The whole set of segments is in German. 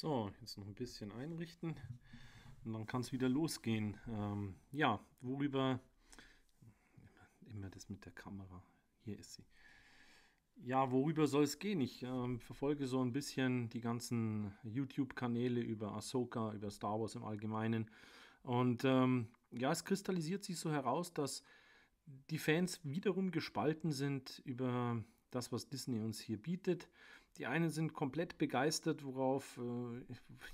So, jetzt noch ein bisschen einrichten und dann kann es wieder losgehen. Ähm, ja, worüber immer, immer, das mit der Kamera. Hier ist sie. Ja, worüber soll es gehen? Ich ähm, verfolge so ein bisschen die ganzen YouTube-Kanäle über Ahsoka, über Star Wars im Allgemeinen. Und ähm, ja, es kristallisiert sich so heraus, dass die Fans wiederum gespalten sind über das, was Disney uns hier bietet. Die einen sind komplett begeistert, worauf, äh,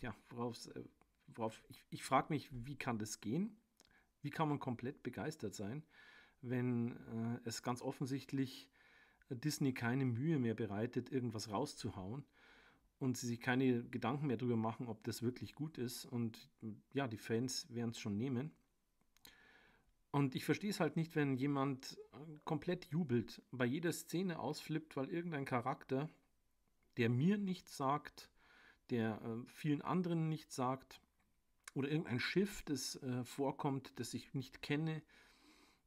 ja, worauf, äh, worauf ich, ich frage mich, wie kann das gehen? Wie kann man komplett begeistert sein, wenn äh, es ganz offensichtlich äh, Disney keine Mühe mehr bereitet, irgendwas rauszuhauen und sie sich keine Gedanken mehr darüber machen, ob das wirklich gut ist. Und ja, die Fans werden es schon nehmen. Und ich verstehe es halt nicht, wenn jemand äh, komplett jubelt, bei jeder Szene ausflippt, weil irgendein Charakter der mir nichts sagt, der äh, vielen anderen nichts sagt oder irgendein Schiff, das äh, vorkommt, das ich nicht kenne.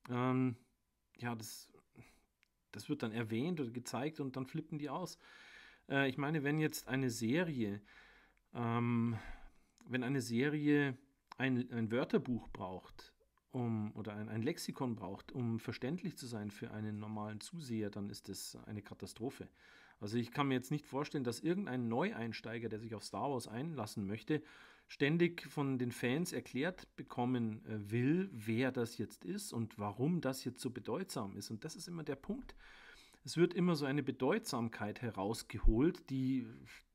Ähm, ja, das, das wird dann erwähnt oder gezeigt und dann flippen die aus. Äh, ich meine, wenn jetzt eine Serie, ähm, wenn eine Serie ein, ein Wörterbuch braucht, um, oder ein, ein Lexikon braucht, um verständlich zu sein für einen normalen Zuseher, dann ist das eine Katastrophe. Also ich kann mir jetzt nicht vorstellen, dass irgendein Neueinsteiger, der sich auf Star Wars einlassen möchte, ständig von den Fans erklärt bekommen äh, will, wer das jetzt ist und warum das jetzt so bedeutsam ist. Und das ist immer der Punkt. Es wird immer so eine Bedeutsamkeit herausgeholt, die,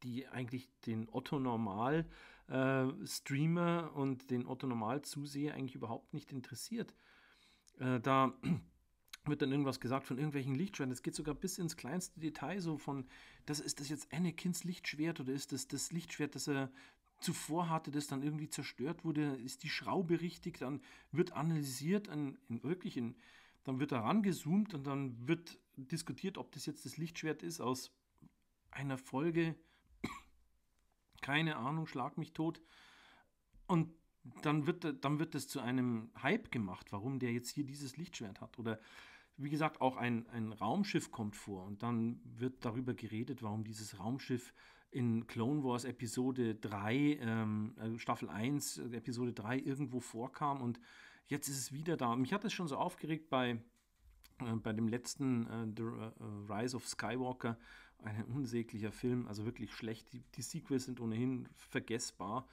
die eigentlich den Otto Normal äh, Streamer und den Otto Normal Zuseher eigentlich überhaupt nicht interessiert. Äh, da wird dann irgendwas gesagt von irgendwelchen Lichtschwertern. Das geht sogar bis ins kleinste Detail so von, das ist das jetzt Anakins Lichtschwert oder ist das das Lichtschwert, das er zuvor hatte, das dann irgendwie zerstört wurde, ist die Schraube richtig, dann wird analysiert, in, in wirklich in, dann wird da rangezoomt und dann wird diskutiert, ob das jetzt das Lichtschwert ist aus einer Folge, keine Ahnung, schlag mich tot. Und dann wird, dann wird das zu einem Hype gemacht, warum der jetzt hier dieses Lichtschwert hat. Oder wie gesagt, auch ein, ein Raumschiff kommt vor und dann wird darüber geredet, warum dieses Raumschiff in Clone Wars Episode 3, ähm, äh, Staffel 1, äh, Episode 3 irgendwo vorkam und jetzt ist es wieder da. Mich hat es schon so aufgeregt bei, äh, bei dem letzten äh, The äh, Rise of Skywalker, ein unsäglicher Film, also wirklich schlecht. Die, die Sequels sind ohnehin vergessbar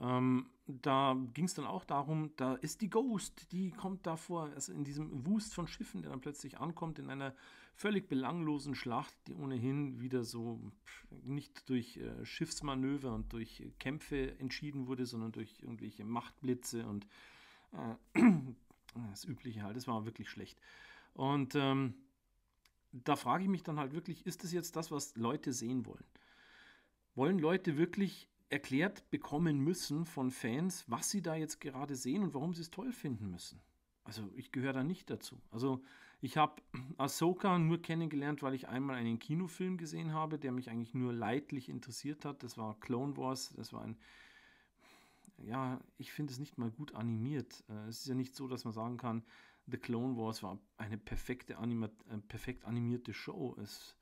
ähm, da ging es dann auch darum, da ist die Ghost, die kommt davor, also in diesem Wust von Schiffen, der dann plötzlich ankommt, in einer völlig belanglosen Schlacht, die ohnehin wieder so nicht durch äh, Schiffsmanöver und durch Kämpfe entschieden wurde, sondern durch irgendwelche Machtblitze und äh, das Übliche halt. Das war wirklich schlecht. Und ähm, da frage ich mich dann halt wirklich, ist das jetzt das, was Leute sehen wollen? Wollen Leute wirklich erklärt bekommen müssen von Fans, was sie da jetzt gerade sehen und warum sie es toll finden müssen. Also ich gehöre da nicht dazu. Also ich habe Ahsoka nur kennengelernt, weil ich einmal einen Kinofilm gesehen habe, der mich eigentlich nur leidlich interessiert hat. Das war Clone Wars. Das war ein, ja, ich finde es nicht mal gut animiert. Äh, es ist ja nicht so, dass man sagen kann, The Clone Wars war eine perfekte anima äh, perfekt animierte Show. Es ist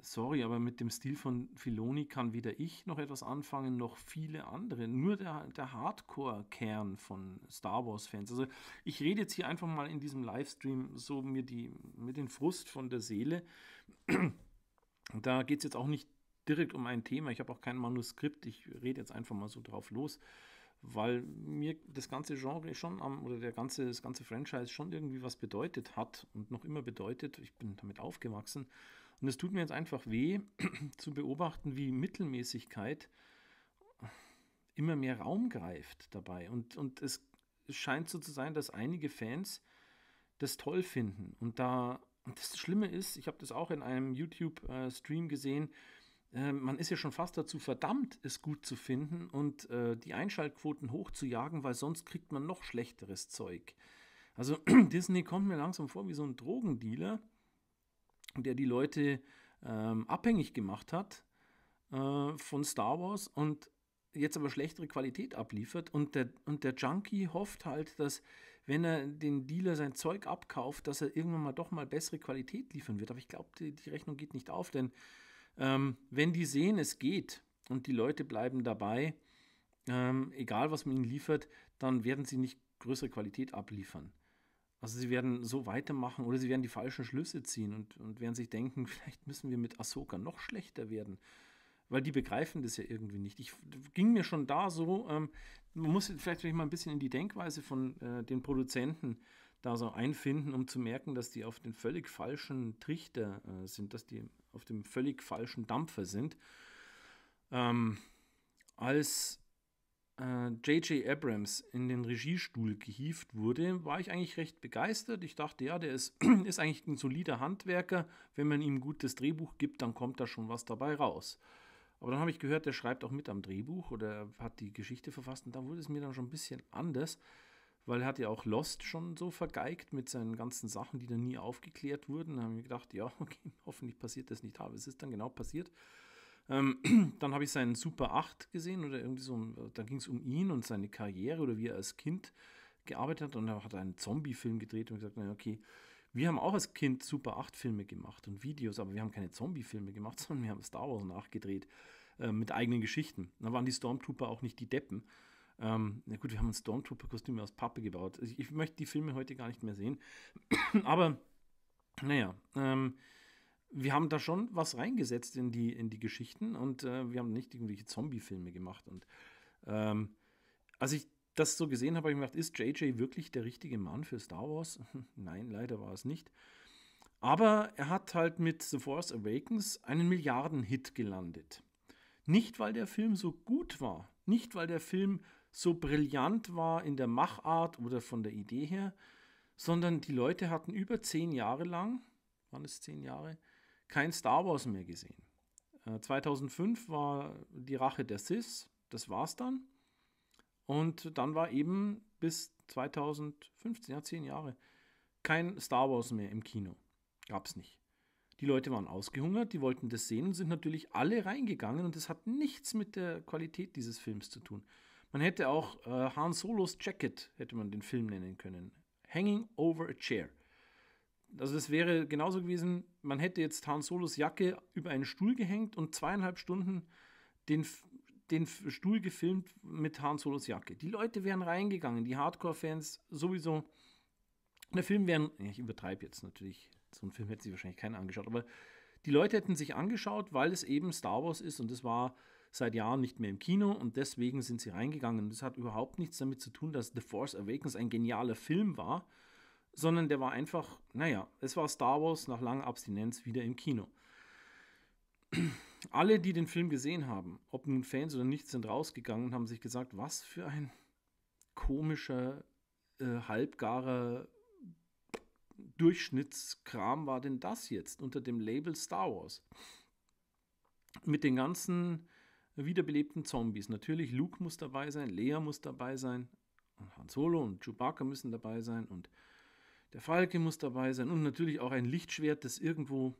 sorry, aber mit dem Stil von Filoni kann weder ich noch etwas anfangen, noch viele andere. Nur der, der Hardcore-Kern von Star Wars-Fans. Also ich rede jetzt hier einfach mal in diesem Livestream so mir die, mit den Frust von der Seele. Da geht es jetzt auch nicht direkt um ein Thema. Ich habe auch kein Manuskript. Ich rede jetzt einfach mal so drauf los weil mir das ganze Genre schon am, oder der ganze, das ganze Franchise schon irgendwie was bedeutet hat und noch immer bedeutet. Ich bin damit aufgewachsen und es tut mir jetzt einfach weh zu beobachten, wie Mittelmäßigkeit immer mehr Raum greift dabei. Und, und es scheint so zu sein, dass einige Fans das toll finden. Und da und das Schlimme ist, ich habe das auch in einem YouTube-Stream äh, gesehen, äh, man ist ja schon fast dazu verdammt, es gut zu finden und äh, die Einschaltquoten hochzujagen, weil sonst kriegt man noch schlechteres Zeug. Also Disney kommt mir langsam vor wie so ein Drogendealer, der die Leute ähm, abhängig gemacht hat äh, von Star Wars und jetzt aber schlechtere Qualität abliefert. Und der, und der Junkie hofft halt, dass wenn er den Dealer sein Zeug abkauft, dass er irgendwann mal doch mal bessere Qualität liefern wird. Aber ich glaube, die, die, Rechnung geht nicht auf, denn ähm, wenn die sehen, es geht und die Leute bleiben dabei, ähm, egal was man ihnen liefert, dann werden sie nicht größere Qualität abliefern. Also sie werden so weitermachen oder sie werden die falschen Schlüsse ziehen und, und werden sich denken, vielleicht müssen wir mit Ahsoka noch schlechter werden. Weil die begreifen das ja irgendwie nicht. Ich ging mir schon da so, ähm, man muss vielleicht mal ein bisschen in die Denkweise von äh, den Produzenten da so einfinden, um zu merken, dass die auf den völlig falschen Trichter äh, sind, dass die auf dem völlig falschen Dampfer sind. Ähm, als J.J. Äh, Abrams in den Regiestuhl gehievt wurde, war ich eigentlich recht begeistert. Ich dachte, ja, der ist, ist eigentlich ein solider Handwerker. Wenn man ihm ein gutes Drehbuch gibt, dann kommt da schon was dabei raus. Aber dann habe ich gehört, der schreibt auch mit am Drehbuch oder hat die Geschichte verfasst und da wurde es mir dann schon ein bisschen anders, weil er hat ja auch Lost schon so vergeigt mit seinen ganzen Sachen, die dann nie aufgeklärt wurden. Da haben wir gedacht, ja, okay, hoffentlich passiert das nicht, aber es ist dann genau passiert. Ähm, dann habe ich seinen Super 8 gesehen oder irgendwie so, dann ging es um ihn und seine Karriere oder wie er als Kind gearbeitet hat und er hat einen Zombie-Film gedreht und gesagt, naja, okay, wir haben auch als Kind Super 8 Filme gemacht und Videos, aber wir haben keine Zombie-Filme gemacht, sondern wir haben Star Wars nachgedreht äh, mit eigenen Geschichten. Da waren die Stormtrooper auch nicht die Deppen. Ähm, na gut, wir haben ein Stormtrooper-Kostüm aus Pappe gebaut. ich, ich, möchte die Filme heute gar nicht mehr sehen. aber naja, ähm, wir haben da schon was reingesetzt in die, in die Geschichten und äh, wir haben nicht irgendwelche Zombie-Filme gemacht. Und ähm, als ich das so gesehen habe, habe ich mir gedacht, ist JJ wirklich der richtige Mann für Star Wars? Nein, leider war es nicht. Aber er hat halt mit The Force Awakens einen Milliarden-Hit gelandet. Nicht, weil der Film so gut war, nicht, weil der Film so brillant war in der Machart oder von der Idee her, sondern die Leute hatten über zehn Jahre lang, waren es zehn Jahre, kein Star Wars mehr gesehen. 2005 äh, war die Rache der Sis, das war's dann. Und dann war eben bis 2015, ja, zehn Jahre, kein Star Wars mehr im Kino. Gab's nicht. Die Leute waren ausgehungert, die wollten das sehen und sind natürlich alle reingegangen und das hat nichts mit der Qualität dieses Films zu tun. Man hätte auch äh, Han Solos Jacket, hätte man den Film nennen können. Hanging over a chair also es wäre genauso gewesen, man hätte jetzt Han Solos Jacke über einen Stuhl gehängt und zweieinhalb Stunden den, den Stuhl gefilmt mit Han Solos Jacke. Die Leute wären reingegangen, die Hardcore-Fans sowieso. Der Film wäre, ich übertreibe jetzt natürlich, so einen Film hätte sich wahrscheinlich keiner angeschaut, aber die Leute hätten sich angeschaut, weil es eben Star Wars ist und es war seit Jahren nicht mehr im Kino und deswegen sind sie reingegangen. Das hat überhaupt nichts damit zu tun, dass The Force Awakens ein genialer Film war, sondern der war einfach, naja, es war Star Wars nach langer Abstinenz wieder im Kino. Alle, die den Film gesehen haben, ob nun Fans oder nicht, sind rausgegangen und haben sich gesagt, was für ein komischer, äh, halbgarer Durchschnittskram war denn das jetzt unter dem Label Star Wars? Mit den ganzen wiederbelebten Zombies. Natürlich, Luke muss dabei sein, Leia muss dabei sein, und Han Solo und Chewbacca müssen dabei sein und der Falke muss dabei sein und natürlich auch ein Lichtschwert, das irgendwo,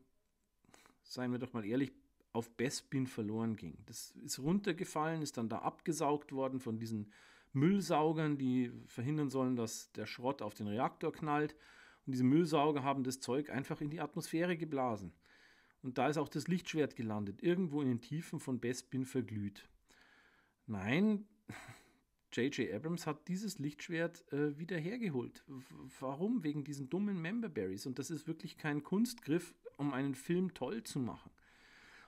seien wir doch mal ehrlich, auf Bespin verloren ging. Das ist runtergefallen, ist dann da abgesaugt worden von diesen Müllsaugern, die verhindern sollen, dass der Schrott auf den Reaktor knallt. Und diese Müllsauger haben das Zeug einfach in die Atmosphäre geblasen. Und da ist auch das Lichtschwert gelandet, irgendwo in den Tiefen von Bespin verglüht. Nein, J.J. Abrams hat dieses Lichtschwert äh, wieder hergeholt. W warum? Wegen diesen dummen Memberberries. Und das ist wirklich kein Kunstgriff, um einen Film toll zu machen.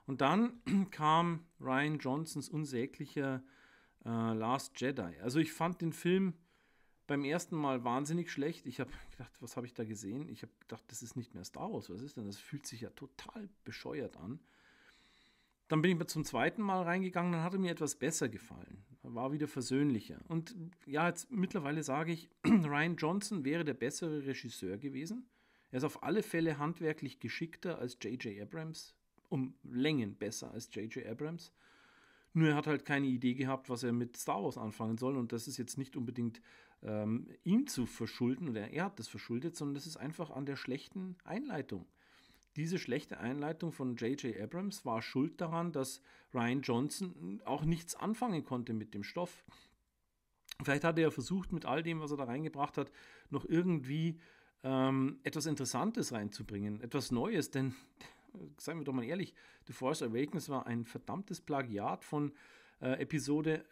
Und dann kam Ryan Johnsons unsäglicher äh, Last Jedi. Also ich fand den Film beim ersten Mal wahnsinnig schlecht. Ich habe gedacht, was habe ich da gesehen? Ich habe gedacht, das ist nicht mehr Star Wars. Was ist denn? Das fühlt sich ja total bescheuert an. Dann bin ich zum zweiten Mal reingegangen, dann hat er mir etwas besser gefallen war wieder versöhnlicher. Und ja, jetzt mittlerweile sage ich, Ryan Johnson wäre der bessere Regisseur gewesen. Er ist auf alle Fälle handwerklich geschickter als J.J. Abrams, um Längen besser als J.J. Abrams. Nur er hat halt keine Idee gehabt, was er mit Star Wars anfangen soll. Und das ist jetzt nicht unbedingt ähm, ihm zu verschulden oder er hat das verschuldet, sondern das ist einfach an der schlechten Einleitung diese schlechte Einleitung von J.J. Abrams war schuld daran, dass Ryan Johnson auch nichts anfangen konnte mit dem Stoff. Vielleicht hat er versucht, mit all dem, was er da reingebracht hat, noch irgendwie ähm, etwas Interessantes reinzubringen, etwas Neues, denn, seien wir doch mal ehrlich, The Force Awakens war ein verdammtes Plagiat von äh, Episode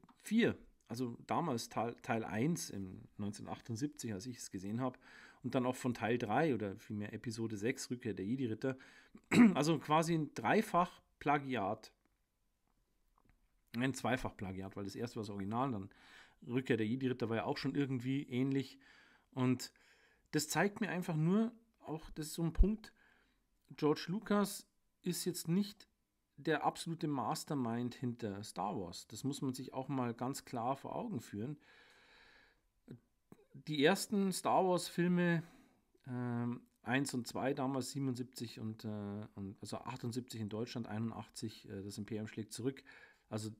äh, 4, also damals Teil, Teil 1 im 1978, als ich es gesehen habe und dann auch von Teil 3 oder vielmehr Episode 6, Rückkehr der Jedi-Ritter. Also quasi ein dreifach Plagiat. Ein zweifach Plagiat, weil das erste war das Original, dann Rückkehr der Jedi-Ritter war ja auch schon irgendwie ähnlich. Und das zeigt mir einfach nur, auch das ist so ein Punkt, George Lucas ist jetzt nicht der absolute Mastermind hinter Star Wars. Das muss man sich auch mal ganz klar vor Augen führen die ersten Star Wars-Filme, ähm, 1 und 2 damals, 77 und, äh, und also 78 in Deutschland, 81, äh, das Imperium schlägt zurück. Also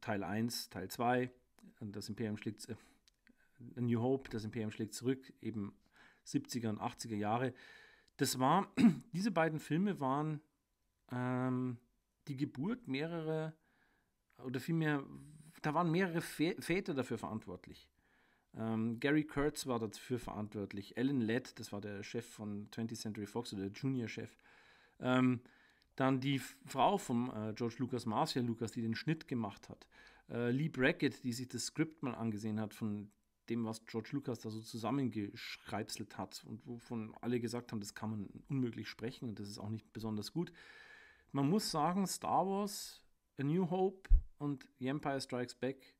Teil 1, Teil 2, das Imperium schlägt, äh, New Hope, das Imperium schlägt zurück, eben 70er und 80er Jahre. Das war, diese beiden Filme waren ähm, die Geburt mehrerer, oder vielmehr, da waren mehrere Väter dafür verantwortlich. Ähm, Gary Kurtz war dafür verantwortlich. Alan Ladd, das war der Chef von 20th Century Fox oder der Junior-Chef. Ähm, dann die Frau von äh, George Lucas, Marcia Lucas, die den Schnitt gemacht hat. Äh, Lee Brackett, die sich das Skript mal angesehen hat von dem, was George Lucas da so zusammengeschreibselt hat und wovon alle gesagt haben, das kann man unmöglich sprechen und das ist auch nicht besonders gut. Man muss sagen, Star Wars, A New Hope und The Empire Strikes Back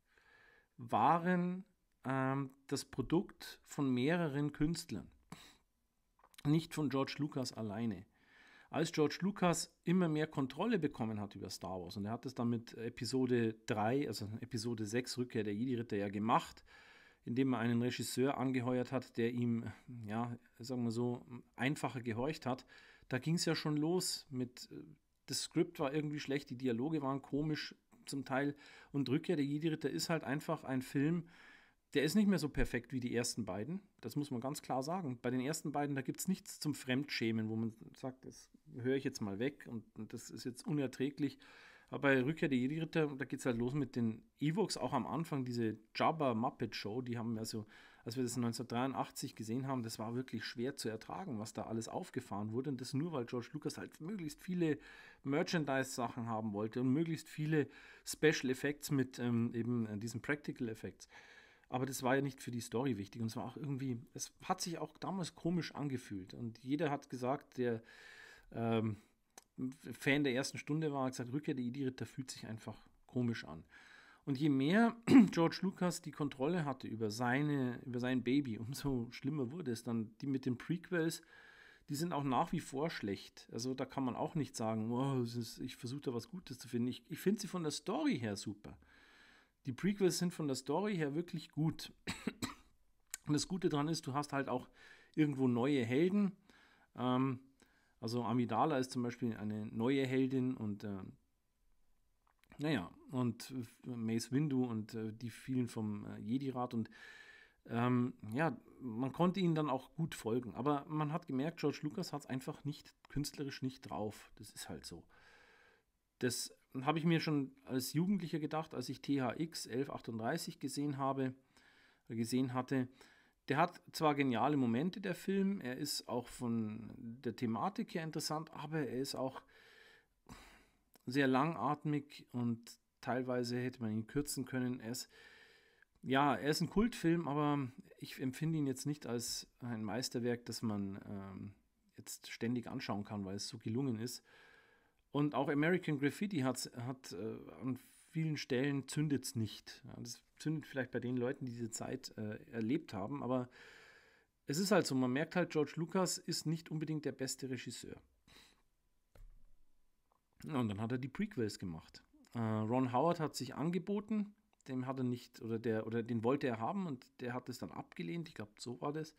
waren ähm, das Produkt von mehreren Künstlern, nicht von George Lucas alleine. Als George Lucas immer mehr Kontrolle bekommen hat über Star Wars, und er hat es dann mit Episode 3, also Episode 6 Rückkehr der Jedi-Ritter ja gemacht, indem er einen Regisseur angeheuert hat, der ihm, äh, ja, sagen wir so, einfacher gehorcht hat. Da ging es ja schon los mit, äh, das Skript war irgendwie schlecht, die Dialoge waren komisch zum Teil. Und Rückkehr der Jedi-Ritter ist halt einfach ein Film, der ist nicht mehr so perfekt wie die ersten beiden. Das muss man ganz klar sagen. Bei den ersten beiden, da gibt es nichts zum Fremdschämen, wo man sagt, das höre ich jetzt mal weg und, und das ist jetzt unerträglich. Aber bei Rückkehr der Jedi-Ritter, da geht es halt los mit den Evox. auch am Anfang diese Jabba Muppet Show, die haben wir so, als wir das 1983 gesehen haben, das war wirklich schwer zu ertragen, was da alles aufgefahren wurde. Und das nur, weil George Lucas halt möglichst viele Merchandise-Sachen haben wollte und möglichst viele Special Effects mit ähm, eben äh, diesen Practical Effects. Aber das war ja nicht für die Story wichtig. Und es war auch irgendwie, es hat sich auch damals komisch angefühlt. Und jeder hat gesagt, der ähm, Fan der ersten Stunde war, hat gesagt, Rückkehr der Jedi-Ritter fühlt sich einfach komisch an. Und je mehr George Lucas die Kontrolle hatte über, seine, über sein Baby, umso schlimmer wurde es dann. Die mit den Prequels, die sind auch nach wie vor schlecht. Also da kann man auch nicht sagen, oh, ist, ich versuche da was Gutes zu finden. Ich, ich finde sie von der Story her super die Prequels sind von der Story her wirklich gut. Und das Gute daran ist, du hast halt auch irgendwo neue Helden. Ähm, also Amidala ist zum Beispiel eine neue Heldin und äh, naja, und äh, Mace Windu und äh, die vielen vom äh, Jedi-Rat und ähm, ja, man konnte ihnen dann auch gut folgen. Aber man hat gemerkt, George Lucas hat es einfach nicht künstlerisch nicht drauf. Das ist halt so. Das habe ich mir schon als Jugendlicher gedacht, als ich THX 1138 gesehen habe, äh, gesehen hatte. Der hat zwar geniale Momente, der Film, er ist auch von der Thematik her interessant, aber er ist auch sehr langatmig und teilweise hätte man ihn kürzen können. Er ist, ja, er ist ein Kultfilm, aber ich empfinde ihn jetzt nicht als ein Meisterwerk, das man ähm, jetzt ständig anschauen kann, weil es so gelungen ist. Und auch American Graffiti hat, hat äh, an vielen Stellen zündet es nicht. Ja, das zündet vielleicht bei den Leuten, die diese Zeit äh, erlebt haben, aber es ist halt so, man merkt halt, George Lucas ist nicht unbedingt der beste Regisseur. Ja, und dann hat er die Prequels gemacht. Äh, Ron Howard hat sich angeboten, dem hat er nicht, oder der, oder den wollte er haben und der hat es dann abgelehnt, ich glaube, so war das.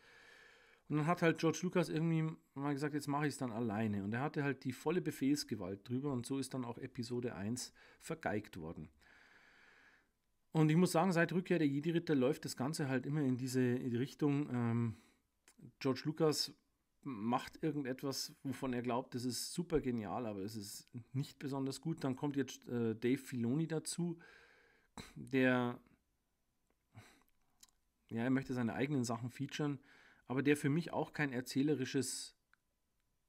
Und dann hat halt George Lucas irgendwie mal gesagt, jetzt mache ich es dann alleine. Und er hatte halt die volle Befehlsgewalt drüber und so ist dann auch Episode 1 vergeigt worden. Und ich muss sagen, seit Rückkehr der Jedi-Ritter läuft das Ganze halt immer in diese in die Richtung. Ähm, George Lucas macht irgendetwas, wovon er glaubt, das ist super genial, aber es ist nicht besonders gut. Dann kommt jetzt äh, Dave Filoni dazu, der, ja, er möchte seine eigenen Sachen featuren aber der für mich auch kein erzählerisches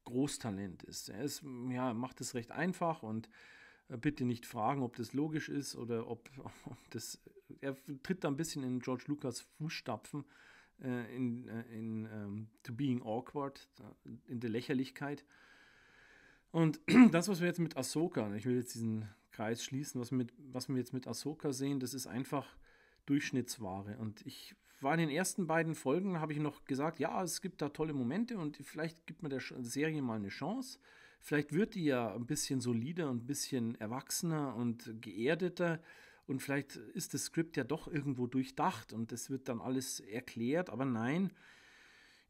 Großtalent ist. Er ist, ja, macht es recht einfach und äh, bitte nicht fragen, ob das logisch ist oder ob, ob das. Er tritt da ein bisschen in George Lucas Fußstapfen äh, in, äh, in um, ähm, To Being Awkward, in der Lächerlichkeit. Und das, was wir jetzt mit Ahsoka, ich will jetzt diesen Kreis schließen, was, mit, was wir jetzt mit Ahsoka sehen, das ist einfach Durchschnittsware. Und ich war in den ersten beiden Folgen, habe ich noch gesagt, ja, es gibt da tolle Momente und vielleicht gibt man der Serie mal eine Chance. Vielleicht wird die ja ein bisschen solider und ein bisschen erwachsener und geerdeter. Und vielleicht ist das Skript ja doch irgendwo durchdacht und es wird dann alles erklärt. Aber nein,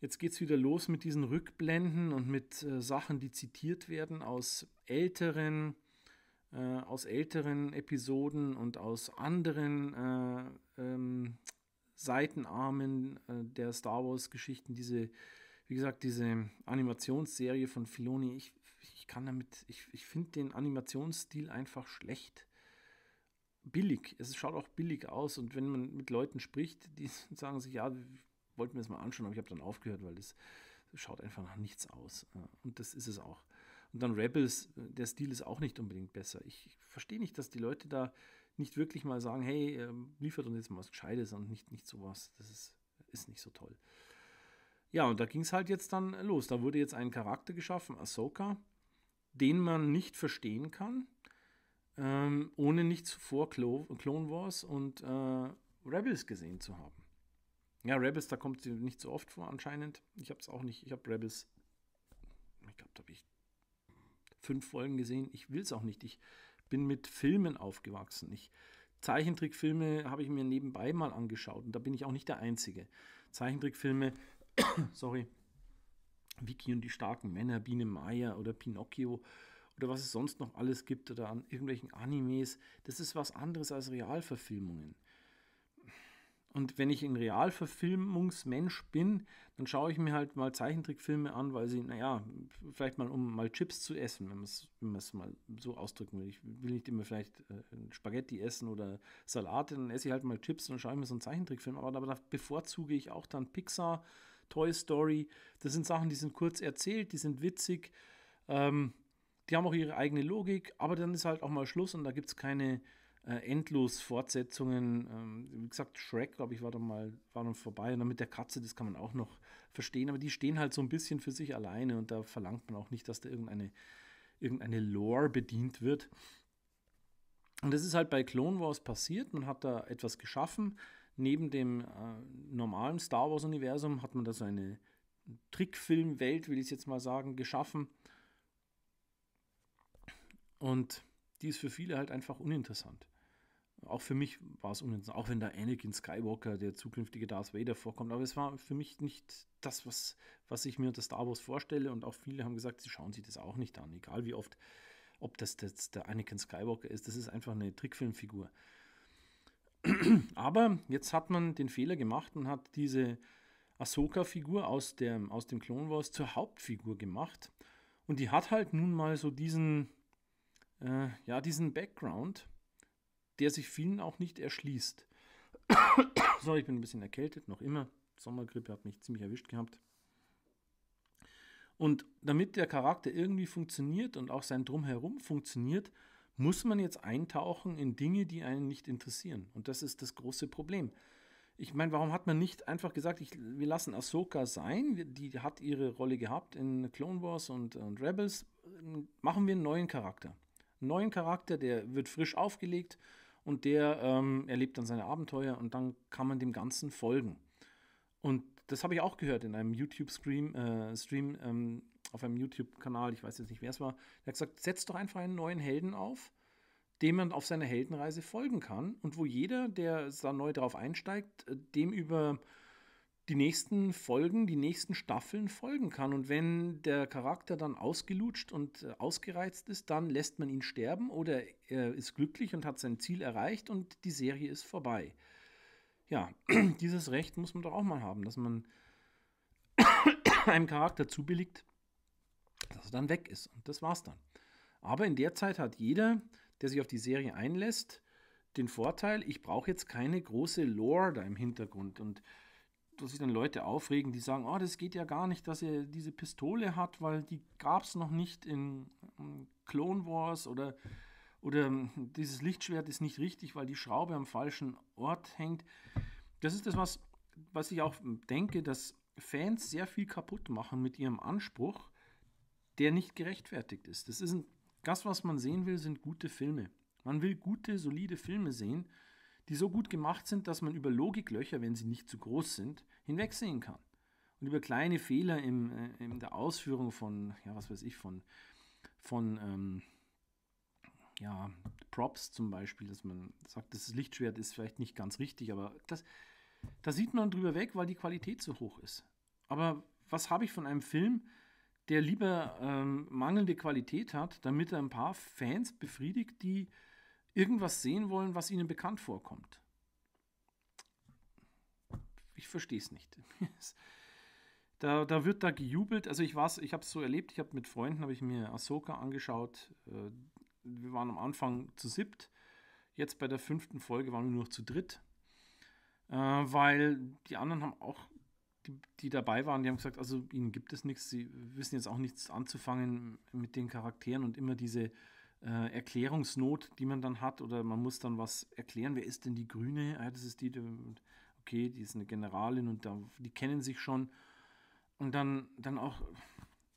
jetzt geht es wieder los mit diesen Rückblenden und mit äh, Sachen, die zitiert werden aus älteren äh, aus älteren Episoden und aus anderen äh, ähm, Seitenarmen äh, der Star Wars-Geschichten, diese, wie gesagt, diese Animationsserie von Filoni. Ich, ich kann damit, ich, ich finde den Animationsstil einfach schlecht. Billig. Es schaut auch billig aus. Und wenn man mit Leuten spricht, die sagen sich, ja, wollten wir es mal anschauen, aber ich habe dann aufgehört, weil es schaut einfach nach nichts aus. Äh, und das ist es auch. Und dann Rebels, äh, der Stil ist auch nicht unbedingt besser. Ich verstehe nicht, dass die Leute da nicht wirklich mal sagen, hey, ähm, liefert uns jetzt mal was Gescheites und nicht, nicht sowas. Das ist, ist nicht so toll. Ja, und da ging es halt jetzt dann los. Da wurde jetzt ein Charakter geschaffen, Ahsoka, den man nicht verstehen kann, ähm, ohne nicht zuvor Clo Clone Wars und äh, Rebels gesehen zu haben. Ja, Rebels, da kommt sie nicht so oft vor anscheinend. Ich habe es auch nicht. Ich habe Rebels, ich glaube, da habe ich fünf Folgen gesehen. Ich will es auch nicht. Ich bin mit Filmen aufgewachsen. Ich, Zeichentrickfilme habe ich mir nebenbei mal angeschaut und da bin ich auch nicht der Einzige. Zeichentrickfilme, sorry, Vicky und die starken Männer, Biene Meier oder Pinocchio oder was es sonst noch alles gibt oder an irgendwelchen Animes, das ist was anderes als Realverfilmungen. Und wenn ich ein Realverfilmungsmensch bin, dann schaue ich mir halt mal Zeichentrickfilme an, weil sie, naja, vielleicht mal um mal Chips zu essen, wenn man es mal so ausdrücken will. Ich will nicht immer vielleicht äh, Spaghetti essen oder Salate, dann esse ich halt mal Chips und dann schaue ich mir so einen Zeichentrickfilm. an. Aber da bevorzuge ich auch dann Pixar, Toy Story. Das sind Sachen, die sind kurz erzählt, die sind witzig, ähm, die haben auch ihre eigene Logik, aber dann ist halt auch mal Schluss und da gibt es keine äh, endlos Fortsetzungen. Ähm, wie gesagt, Shrek, glaube ich, war dann mal war dann vorbei. Und dann mit der Katze, das kann man auch noch verstehen. Aber die stehen halt so ein bisschen für sich alleine und da verlangt man auch nicht, dass da irgendeine, irgendeine Lore bedient wird. Und das ist halt bei Clone Wars passiert. Man hat da etwas geschaffen. Neben dem äh, normalen Star Wars-Universum hat man da so eine Trickfilmwelt, will ich es jetzt mal sagen, geschaffen. Und die ist für viele halt einfach uninteressant. Auch für mich war es uninteressant, auch wenn da Anakin Skywalker, der zukünftige Darth Vader, vorkommt. Aber es war für mich nicht das, was, was ich mir unter Star Wars vorstelle. Und auch viele haben gesagt, sie schauen sich das auch nicht an. Egal wie oft, ob das jetzt der Anakin Skywalker ist, das ist einfach eine Trickfilmfigur. Aber jetzt hat man den Fehler gemacht und hat diese Ahsoka-Figur aus, aus dem Clone Wars zur Hauptfigur gemacht. Und die hat halt nun mal so diesen, äh, ja, diesen Background der sich vielen auch nicht erschließt. so, ich bin ein bisschen erkältet, noch immer. Sommergrippe hat mich ziemlich erwischt gehabt. Und damit der Charakter irgendwie funktioniert und auch sein Drumherum funktioniert, muss man jetzt eintauchen in Dinge, die einen nicht interessieren. Und das ist das große Problem. Ich meine, warum hat man nicht einfach gesagt, ich, wir lassen Ahsoka sein, die hat ihre Rolle gehabt in Clone Wars und, und Rebels, machen wir einen neuen Charakter. Einen neuen Charakter, der wird frisch aufgelegt, und der ähm, erlebt dann seine Abenteuer und dann kann man dem Ganzen folgen. Und das habe ich auch gehört in einem YouTube-Stream, äh, Stream, ähm, auf einem YouTube-Kanal, ich weiß jetzt nicht, wer es war, der hat gesagt, setzt doch einfach einen neuen Helden auf, dem man auf seiner Heldenreise folgen kann und wo jeder, der da neu drauf einsteigt, äh, dem über die nächsten Folgen, die nächsten Staffeln folgen kann. Und wenn der Charakter dann ausgelutscht und äh, ausgereizt ist, dann lässt man ihn sterben oder er ist glücklich und hat sein Ziel erreicht und die Serie ist vorbei. Ja, dieses Recht muss man doch auch mal haben, dass man einem Charakter zubilligt, dass er dann weg ist. Und das war's dann. Aber in der Zeit hat jeder, der sich auf die Serie einlässt, den Vorteil, ich brauche jetzt keine große Lore da im Hintergrund und dass sich dann Leute aufregen, die sagen, oh, das geht ja gar nicht, dass er diese Pistole hat, weil die gab es noch nicht in ähm, Clone Wars oder, oder ähm, dieses Lichtschwert ist nicht richtig, weil die Schraube am falschen Ort hängt. Das ist das, was, was ich auch denke, dass Fans sehr viel kaputt machen mit ihrem Anspruch, der nicht gerechtfertigt ist. Das, ist ein, das was man sehen will, sind gute Filme. Man will gute, solide Filme sehen die so gut gemacht sind, dass man über Logiklöcher, wenn sie nicht zu groß sind, hinwegsehen kann. Und über kleine Fehler im, äh, in der Ausführung von, ja, was weiß ich, von, von ähm, ja, Props zum Beispiel, dass man sagt, das Lichtschwert ist vielleicht nicht ganz richtig, aber das, da sieht man drüber weg, weil die Qualität zu hoch ist. Aber was habe ich von einem Film, der lieber ähm, mangelnde Qualität hat, damit er ein paar Fans befriedigt, die irgendwas sehen wollen, was ihnen bekannt vorkommt. Ich verstehe es nicht. da, da wird da gejubelt. Also ich war's, ich habe es so erlebt. Ich habe mit Freunden habe ich mir Ahsoka angeschaut. Äh, wir waren am Anfang zu siebt. Jetzt bei der fünften Folge waren wir nur noch zu dritt, äh, weil die anderen haben auch die, die, dabei waren, die haben gesagt, also ihnen gibt es nichts, sie wissen jetzt auch nichts anzufangen mit den Charakteren und immer diese äh, Erklärungsnot, die man dann hat, oder man muss dann was erklären. Wer ist denn die Grüne? Ah, das ist die, die okay, die ist eine Generalin und da, die kennen sich schon. Und dann, dann auch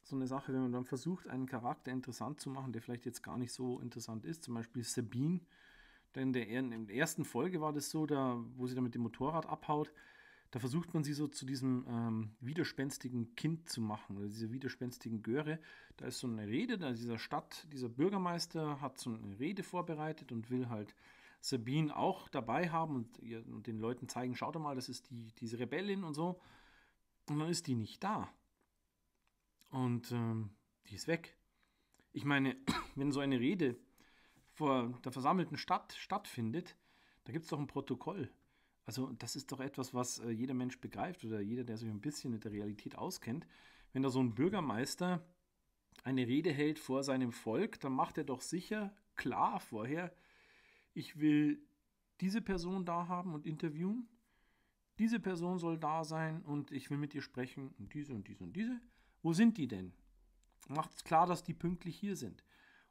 so eine Sache, wenn man dann versucht, einen Charakter interessant zu machen, der vielleicht jetzt gar nicht so interessant ist, zum Beispiel Sabine. Denn der, in der ersten Folge war das so, da, wo sie dann mit dem Motorrad abhaut, da versucht man sie so zu diesem ähm, widerspenstigen Kind zu machen, oder dieser widerspenstigen Göre. Da ist so eine Rede, da dieser Stadt, dieser Bürgermeister hat so eine Rede vorbereitet und will halt Sabine auch dabei haben und, ihr, und den Leuten zeigen, schaut mal, das ist die, diese Rebellin und so. Und dann ist die nicht da. Und ähm, die ist weg. Ich meine, wenn so eine Rede vor der versammelten Stadt stattfindet, da gibt es doch ein Protokoll. Also das ist doch etwas, was äh, jeder Mensch begreift oder jeder, der sich ein bisschen mit der Realität auskennt. Wenn da so ein Bürgermeister eine Rede hält vor seinem Volk, dann macht er doch sicher klar vorher, ich will diese Person da haben und interviewen, diese Person soll da sein und ich will mit ihr sprechen und diese und diese und diese. Wo sind die denn? Macht es klar, dass die pünktlich hier sind.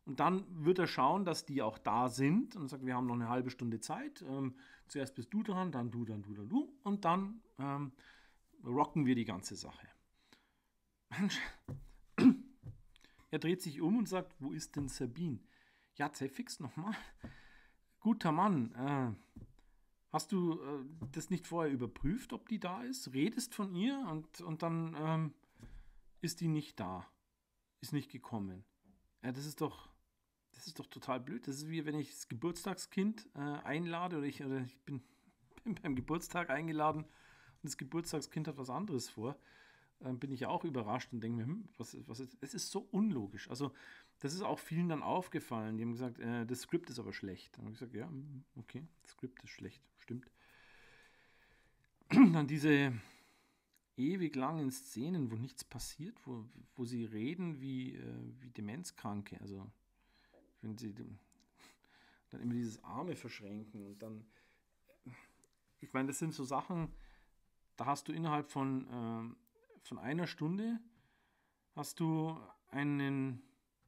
Und dann wird er schauen, dass die auch da sind und sagt, wir haben noch eine halbe Stunde Zeit. Ähm, zuerst bist du dran, dann du, dann du, dann du. Und dann ähm, rocken wir die ganze Sache. er dreht sich um und sagt, wo ist denn Sabine? Ja, Zefix nochmal. Guter Mann. Äh, hast du äh, das nicht vorher überprüft, ob die da ist? Redest von ihr und, und dann ähm, ist die nicht da. Ist nicht gekommen. Ja, das ist doch das ist doch total blöd. Das ist wie wenn ich das Geburtstagskind äh, einlade oder ich, oder ich bin, bin, beim Geburtstag eingeladen und das Geburtstagskind hat was anderes vor. Dann ähm, bin ich auch überrascht und denke mir, hm, was, was ist, es ist so unlogisch. Also, das ist auch vielen dann aufgefallen. Die haben gesagt, äh, das Skript ist aber schlecht. Dann habe ich gesagt, ja, hm, okay, das Skript ist schlecht, stimmt. dann diese ewig langen Szenen, wo nichts passiert, wo, wo sie reden wie, äh, wie Demenzkranke. Also, wenn sie dann immer dieses Arme verschränken und dann, ich meine, das sind so Sachen, da hast du innerhalb von, äh, von einer Stunde hast du einen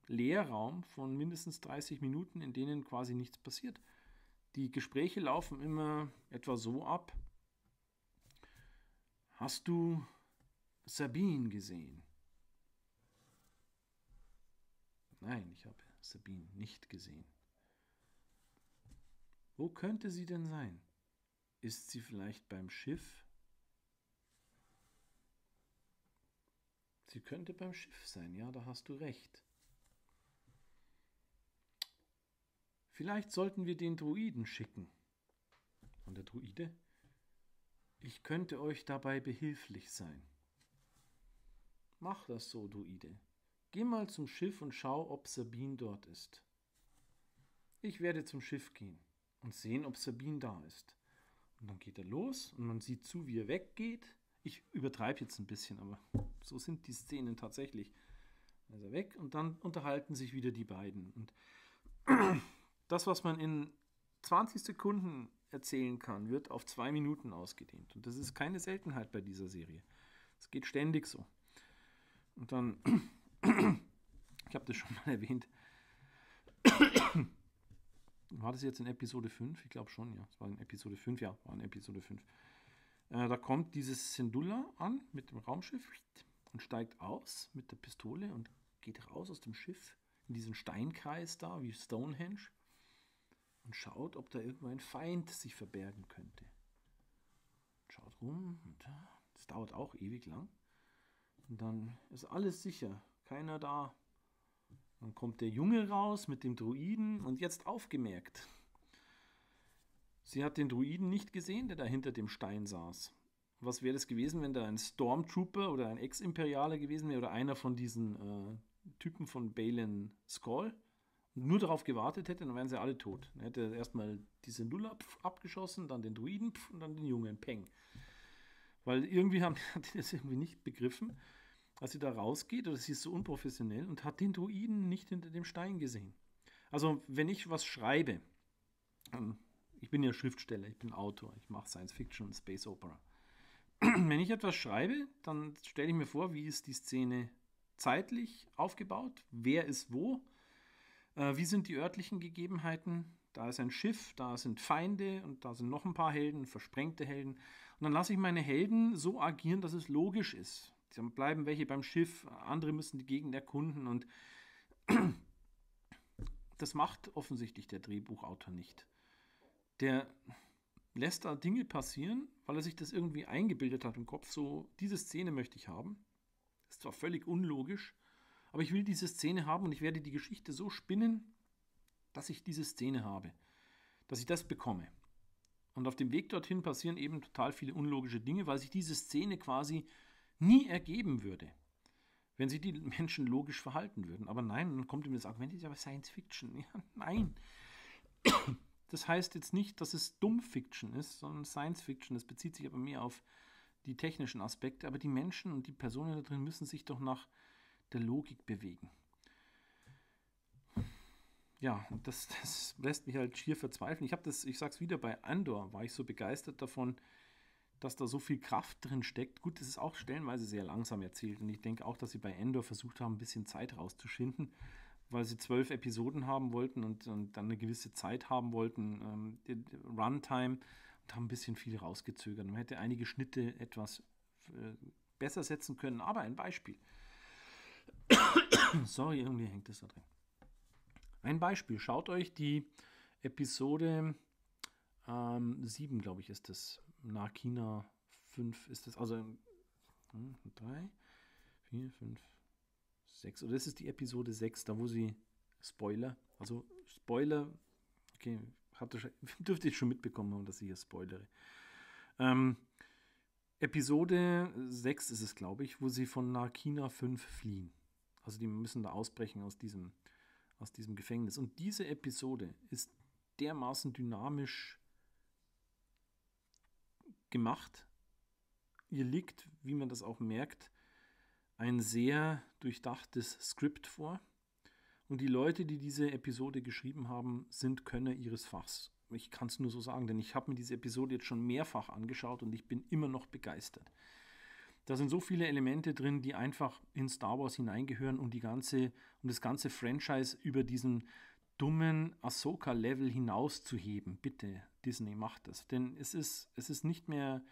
Leerraum von mindestens 30 Minuten, in denen quasi nichts passiert. Die Gespräche laufen immer etwa so ab. Hast du Sabine gesehen? Nein, ich habe Sabine nicht gesehen. Wo könnte sie denn sein? Ist sie vielleicht beim Schiff? Sie könnte beim Schiff sein, ja, da hast du recht. Vielleicht sollten wir den Druiden schicken. Und der Druide? Ich könnte euch dabei behilflich sein. Mach das so, Druide. Geh mal zum Schiff und schau, ob Sabine dort ist. Ich werde zum Schiff gehen und sehen, ob Sabine da ist. Und dann geht er los und man sieht zu, wie er weggeht. Ich übertreibe jetzt ein bisschen, aber so sind die Szenen tatsächlich. Also weg und dann unterhalten sich wieder die beiden. Und das, was man in 20 Sekunden erzählen kann, wird auf zwei Minuten ausgedehnt. Und das ist keine Seltenheit bei dieser Serie. Es geht ständig so. Und dann ich habe das schon mal erwähnt. War das jetzt in Episode 5? Ich glaube schon, ja. Es war in Episode 5, ja, war in Episode 5. Äh, da kommt dieses Syndulla an mit dem Raumschiff und steigt aus mit der Pistole und geht raus aus dem Schiff in diesen Steinkreis da, wie Stonehenge, und schaut, ob da irgendwo ein Feind sich verbergen könnte. Schaut rum und äh, das dauert auch ewig lang. Und dann ist alles sicher keiner da. Dann kommt der Junge raus mit dem Druiden und jetzt aufgemerkt. Sie hat den Druiden nicht gesehen, der da hinter dem Stein saß. Was wäre das gewesen, wenn da ein Stormtrooper oder ein Ex-Imperialer gewesen wäre oder einer von diesen äh, Typen von Balen Skull und nur darauf gewartet hätte, dann wären sie alle tot. Dann hätte er erstmal diese Nuller abgeschossen, dann den Druiden und dann den Jungen Peng. Weil irgendwie haben die das irgendwie nicht begriffen als sie da rausgeht, oder sie ist so unprofessionell und hat den Druiden nicht hinter dem Stein gesehen. Also, wenn ich was schreibe, ähm, ich bin ja Schriftsteller, ich bin Autor, ich mache Science Fiction und Space Opera. Wenn ich etwas schreibe, dann stelle ich mir vor, wie ist die Szene zeitlich aufgebaut, wer ist wo, äh, wie sind die örtlichen Gegebenheiten, da ist ein Schiff, da sind Feinde und da sind noch ein paar Helden, versprengte Helden. Und dann lasse ich meine Helden so agieren, dass es logisch ist. Dann bleiben welche beim Schiff, andere müssen die Gegend erkunden und das macht offensichtlich der Drehbuchautor nicht. Der lässt da Dinge passieren, weil er sich das irgendwie eingebildet hat im Kopf, so diese Szene möchte ich haben. Ist zwar völlig unlogisch, aber ich will diese Szene haben und ich werde die Geschichte so spinnen, dass ich diese Szene habe, dass ich das bekomme. Und auf dem Weg dorthin passieren eben total viele unlogische Dinge, weil sich diese Szene quasi nie ergeben würde, wenn sie die Menschen logisch verhalten würden. Aber nein, dann kommt ihm das Argument, das ist aber Science Fiction. Ja, nein. Das heißt jetzt nicht, dass es Dumm-Fiction ist, sondern Science Fiction. Das bezieht sich aber mehr auf die technischen Aspekte. Aber die Menschen und die Personen da drin müssen sich doch nach der Logik bewegen. Ja, das, das lässt mich halt schier verzweifeln. Ich habe das, ich sag's wieder, bei Andor war ich so begeistert davon, dass da so viel Kraft drin steckt. Gut, es ist auch stellenweise sehr langsam erzählt und ich denke auch, dass sie bei Endor versucht haben, ein bisschen Zeit rauszuschinden, weil sie zwölf Episoden haben wollten und, und dann eine gewisse Zeit haben wollten, ähm, Runtime und haben ein bisschen viel rausgezögert. Man hätte einige Schnitte etwas äh, besser setzen können, aber ein Beispiel. Sorry, irgendwie hängt das da drin. Ein Beispiel, schaut euch die Episode ähm, 7, glaube ich, ist das nach China 5 ist das, also 3, 4, 5, 6. Oder das ist die Episode 6, da wo sie Spoiler, also Spoiler, okay, habt ihr, dürft schon mitbekommen haben, dass ich hier spoilere. Ähm, Episode 6 ist es, glaube ich, wo sie von Narkina 5 fliehen. Also die müssen da ausbrechen aus diesem, aus diesem Gefängnis. Und diese Episode ist dermaßen dynamisch gemacht. Ihr liegt, wie man das auch merkt, ein sehr durchdachtes Skript vor. Und die Leute, die diese Episode geschrieben haben, sind Könner ihres Fachs. Ich kann es nur so sagen, denn ich habe mir diese Episode jetzt schon mehrfach angeschaut und ich bin immer noch begeistert. Da sind so viele Elemente drin, die einfach in Star Wars hineingehören und die ganze und das ganze Franchise über diesen dummen Ahsoka-Level hinauszuheben. Bitte, Disney, macht das. Denn es ist, es ist nicht mehr,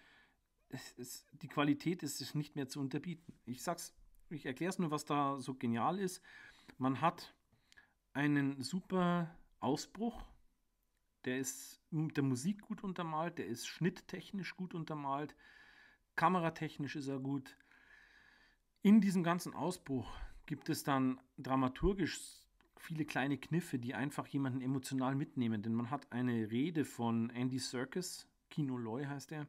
es ist, die Qualität ist, ist nicht mehr zu unterbieten. Ich sag's, ich erkläre es nur, was da so genial ist. Man hat einen super Ausbruch, der ist mit der Musik gut untermalt, der ist schnitttechnisch gut untermalt, kameratechnisch ist er gut. In diesem ganzen Ausbruch gibt es dann dramaturgisch viele kleine Kniffe, die einfach jemanden emotional mitnehmen. Denn man hat eine Rede von Andy Serkis, Kino Loy heißt er,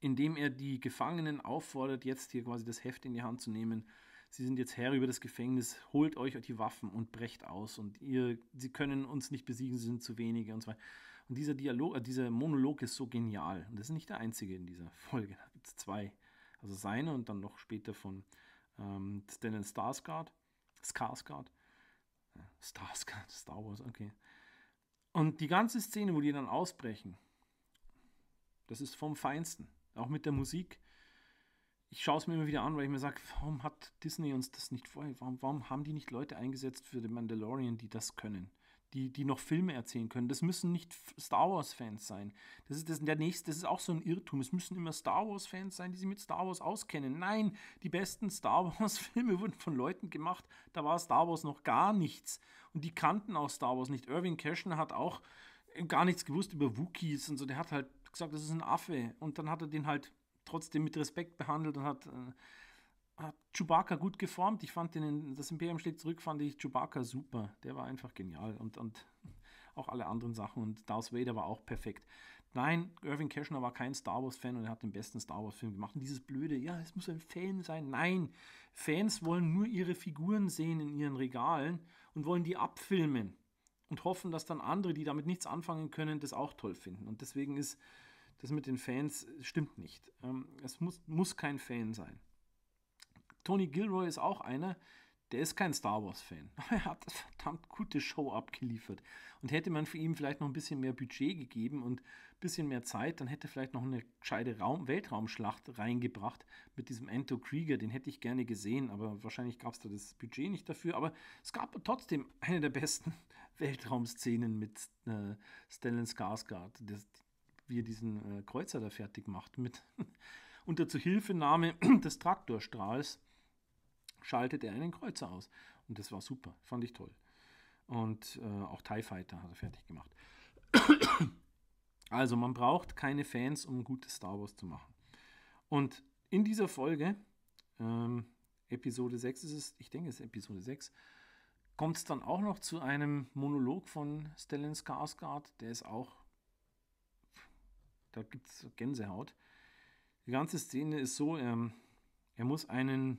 indem er die Gefangenen auffordert, jetzt hier quasi das Heft in die Hand zu nehmen. Sie sind jetzt Herr über das Gefängnis, holt euch die Waffen und brecht aus. Und ihr, sie können uns nicht besiegen, sie sind zu wenige und so weiter. Und dieser Dialog, äh, dieser Monolog ist so genial. Und das ist nicht der einzige in dieser Folge. Da gibt es zwei. Also seine und dann noch später von ähm, Stellan Starsguard. Skarsgård. Starsgard, Star Wars, okay. Und die ganze Szene, wo die dann ausbrechen, das ist vom Feinsten. Auch mit der Musik. Ich schaue es mir immer wieder an, weil ich mir sage, warum hat Disney uns das nicht vorher? Warum, warum haben die nicht Leute eingesetzt für den Mandalorian, die das können? die, die noch Filme erzählen können. Das müssen nicht Star Wars-Fans sein. Das ist, das, der nächste, das ist auch so ein Irrtum. Es müssen immer Star Wars-Fans sein, die sich mit Star Wars auskennen. Nein, die besten Star Wars-Filme wurden von Leuten gemacht, da war Star Wars noch gar nichts. Und die kannten auch Star Wars nicht. Irving Keschner hat auch äh, gar nichts gewusst über Wookies und so. Der hat halt gesagt, das ist ein Affe. Und dann hat er den halt trotzdem mit Respekt behandelt und hat. Äh, hat Chewbacca gut geformt. Ich fand den Das Imperium schlägt zurück, fand ich Chewbacca super. Der war einfach genial. Und, und auch alle anderen Sachen. Und Darth Vader war auch perfekt. Nein, Irving Keschner war kein Star Wars-Fan und er hat den besten Star Wars-Film gemacht. Und dieses blöde, ja, es muss ein Fan sein. Nein, Fans wollen nur ihre Figuren sehen in ihren Regalen und wollen die abfilmen. Und hoffen, dass dann andere, die damit nichts anfangen können, das auch toll finden. Und deswegen ist das mit den Fans, stimmt nicht. Ähm, es muss, muss kein Fan sein. Tony Gilroy ist auch einer, der ist kein Star Wars-Fan. Aber er hat eine verdammt gute Show abgeliefert. Und hätte man für ihn vielleicht noch ein bisschen mehr Budget gegeben und ein bisschen mehr Zeit, dann hätte vielleicht noch eine gescheite Raum Weltraumschlacht reingebracht mit diesem Anto Krieger. Den hätte ich gerne gesehen, aber wahrscheinlich gab es da das Budget nicht dafür. Aber es gab trotzdem eine der besten Weltraumszenen mit äh, Stellan Skarsgård, das, wie er diesen äh, Kreuzer da fertig macht, mit unter Zuhilfenahme des Traktorstrahls schaltet er einen Kreuzer aus. Und das war super, fand ich toll. Und äh, auch TIE Fighter hat er fertig gemacht. Also man braucht keine Fans, um gutes Star Wars zu machen. Und in dieser Folge, ähm, Episode 6 ist es, ich denke es ist Episode 6, kommt es dann auch noch zu einem Monolog von Stellan Skarsgård, der ist auch, da gibt es Gänsehaut. Die ganze Szene ist so, ähm, er muss einen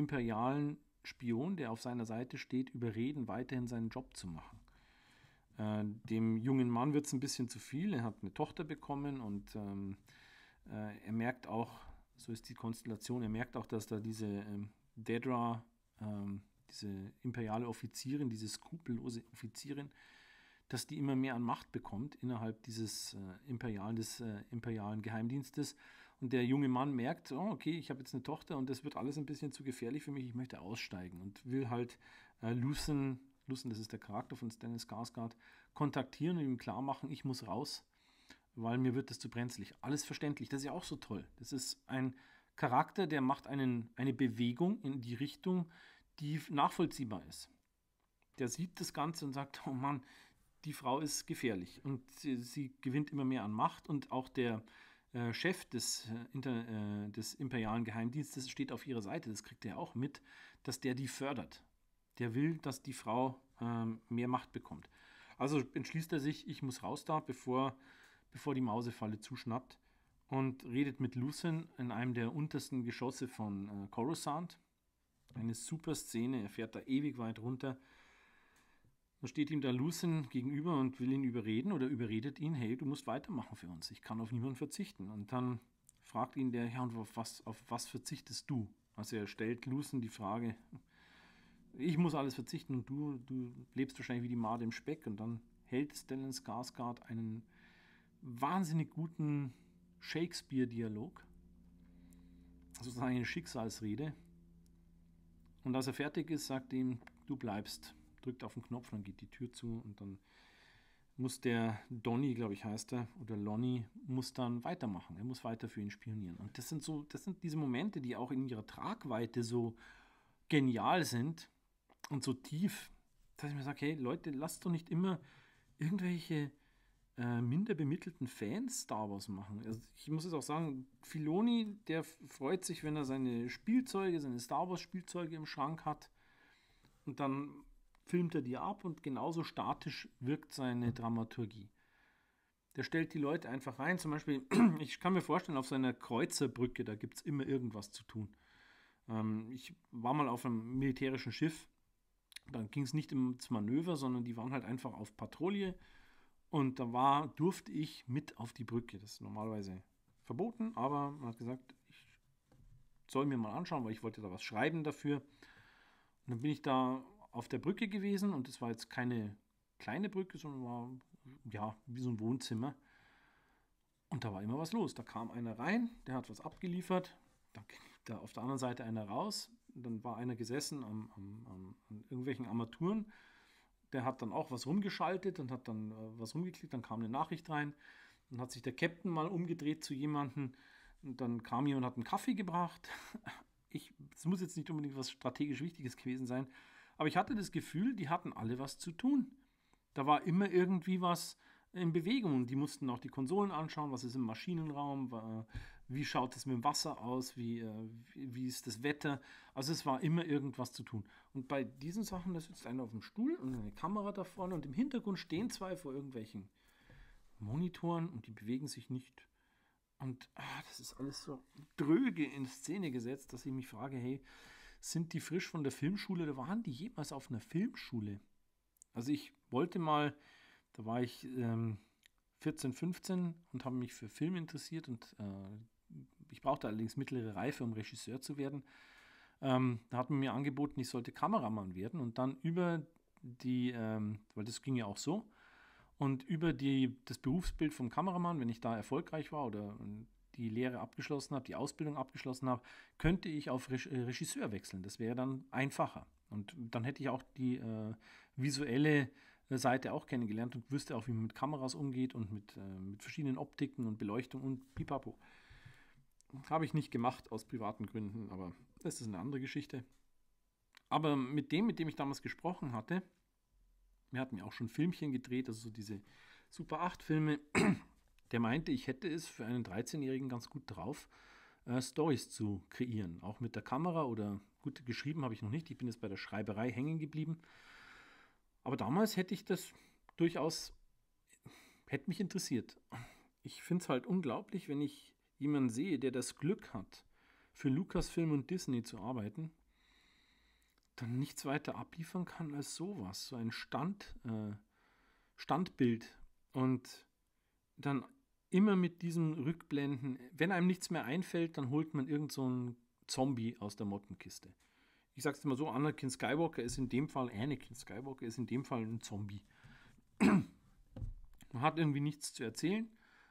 imperialen Spion, der auf seiner Seite steht, überreden, weiterhin seinen Job zu machen. Äh, dem jungen Mann wird es ein bisschen zu viel. Er hat eine Tochter bekommen und ähm, äh, er merkt auch, so ist die Konstellation, er merkt auch, dass da diese ähm, Dedra, ähm, diese imperiale Offizierin, diese skrupellose Offizierin, dass die immer mehr an Macht bekommt innerhalb dieses äh, imperialen, des äh, imperialen Geheimdienstes und der junge Mann merkt, oh, okay, ich habe jetzt eine Tochter und das wird alles ein bisschen zu gefährlich für mich, ich möchte aussteigen und will halt äh, Lucen, Lucen, das ist der Charakter von Stannis Skarsgård, kontaktieren und ihm klar machen, ich muss raus, weil mir wird das zu brenzlig. Alles verständlich, das ist ja auch so toll. Das ist ein Charakter, der macht einen, eine Bewegung in die Richtung, die nachvollziehbar ist. Der sieht das Ganze und sagt, oh Mann, die Frau ist gefährlich und sie, sie gewinnt immer mehr an Macht und auch der, äh, Chef des, äh, Inter, äh, des imperialen Geheimdienstes steht auf ihrer Seite. Das kriegt er auch mit, dass der die fördert. Der will, dass die Frau ähm, mehr Macht bekommt. Also entschließt er sich, ich muss raus da, bevor, bevor die Mausefalle zuschnappt und redet mit Lucin in einem der untersten Geschosse von äh, Coruscant. Eine super Szene, er fährt da ewig weit runter da steht ihm da Lucin gegenüber und will ihn überreden oder überredet ihn, hey, du musst weitermachen für uns, ich kann auf niemanden verzichten. Und dann fragt ihn der, Herr, auf was, auf was verzichtest du? Also er stellt Lucin die Frage, ich muss alles verzichten und du, du lebst wahrscheinlich wie die Made im Speck. Und dann hält Stellan Skarsgård einen wahnsinnig guten Shakespeare-Dialog, sozusagen eine Schicksalsrede. Und als er fertig ist, sagt ihm, du bleibst drückt auf den Knopf, dann geht die Tür zu und dann muss der Donny, glaube ich, heißt er, oder Lonnie, muss dann weitermachen. Er muss weiter für ihn spionieren. Und das sind so, das sind diese Momente, die auch in ihrer Tragweite so genial sind und so tief, dass ich mir sage, hey Leute, lasst doch nicht immer irgendwelche äh, minder bemittelten Fans Star Wars machen. Also ich muss es auch sagen, Filoni, der freut sich, wenn er seine Spielzeuge, seine Star Wars Spielzeuge im Schrank hat. Und dann filmt er die ab und genauso statisch wirkt seine Dramaturgie. Der stellt die Leute einfach rein. Zum Beispiel, ich kann mir vorstellen, auf seiner Kreuzerbrücke, da gibt es immer irgendwas zu tun. Ähm, ich war mal auf einem militärischen Schiff, dann ging es nicht ins Manöver, sondern die waren halt einfach auf Patrouille und da war, durfte ich mit auf die Brücke. Das ist normalerweise verboten, aber man hat gesagt, ich soll mir mal anschauen, weil ich wollte da was schreiben dafür. Und dann bin ich da auf der Brücke gewesen und es war jetzt keine kleine Brücke, sondern war ja wie so ein Wohnzimmer. Und da war immer was los. Da kam einer rein, der hat was abgeliefert, dann ging da auf der anderen Seite einer raus, dann war einer gesessen am, am, am, an irgendwelchen Armaturen, der hat dann auch was rumgeschaltet und hat dann äh, was rumgeklickt, dann kam eine Nachricht rein, dann hat sich der Captain mal umgedreht zu jemandem und dann kam jemand und hat einen Kaffee gebracht. Ich, es muss jetzt nicht unbedingt was strategisch Wichtiges gewesen sein, aber ich hatte das Gefühl, die hatten alle was zu tun. Da war immer irgendwie was in Bewegung. Die mussten auch die Konsolen anschauen, was ist im Maschinenraum, wie schaut es mit dem Wasser aus, äh, wie, wie ist das Wetter. Also es war immer irgendwas zu tun. Und bei diesen Sachen, da sitzt einer auf dem Stuhl und eine Kamera da vorne und im Hintergrund stehen zwei vor irgendwelchen Monitoren und die bewegen sich nicht. Und ah, das ist alles so dröge in Szene gesetzt, dass ich mich frage, hey, sind die frisch von der Filmschule oder waren die jemals auf einer Filmschule? Also ich wollte mal, da war ich ähm, 14, 15 und habe mich für Film interessiert und äh, ich brauchte allerdings mittlere Reife, um Regisseur zu werden. Ähm, da hat man mir angeboten, ich sollte Kameramann werden und dann über die, ähm, weil das ging ja auch so, und über die, das Berufsbild vom Kameramann, wenn ich da erfolgreich war oder ähm, die Lehre abgeschlossen habe, die Ausbildung abgeschlossen habe, könnte ich auf äh, Regisseur wechseln. Das wäre dann einfacher. Und dann hätte ich auch die äh, visuelle äh, Seite auch kennengelernt und wüsste auch, wie man mit Kameras umgeht und mit, äh, mit verschiedenen Optiken und Beleuchtung und pipapo. Habe ich nicht gemacht aus privaten Gründen, aber das ist eine andere Geschichte. Aber mit dem, mit dem ich damals gesprochen hatte, wir hatten ja auch schon Filmchen gedreht, also so diese Super 8 Filme, der meinte, ich hätte es für einen 13-Jährigen ganz gut drauf, äh, Stories zu kreieren. Auch mit der Kamera oder gut geschrieben habe ich noch nicht. Ich bin jetzt bei der Schreiberei hängen geblieben. Aber damals hätte ich das durchaus, hätte mich interessiert. Ich finde es halt unglaublich, wenn ich jemanden sehe, der das Glück hat, für Lucasfilm und Disney zu arbeiten, dann nichts weiter abliefern kann als sowas, so ein Stand, äh, Standbild und dann immer mit diesem Rückblenden, wenn einem nichts mehr einfällt, dann holt man irgend so einen Zombie aus der Mottenkiste. Ich sag's immer so, Anakin Skywalker ist in dem Fall, Anakin Skywalker ist in dem Fall ein Zombie. man hat irgendwie nichts zu erzählen,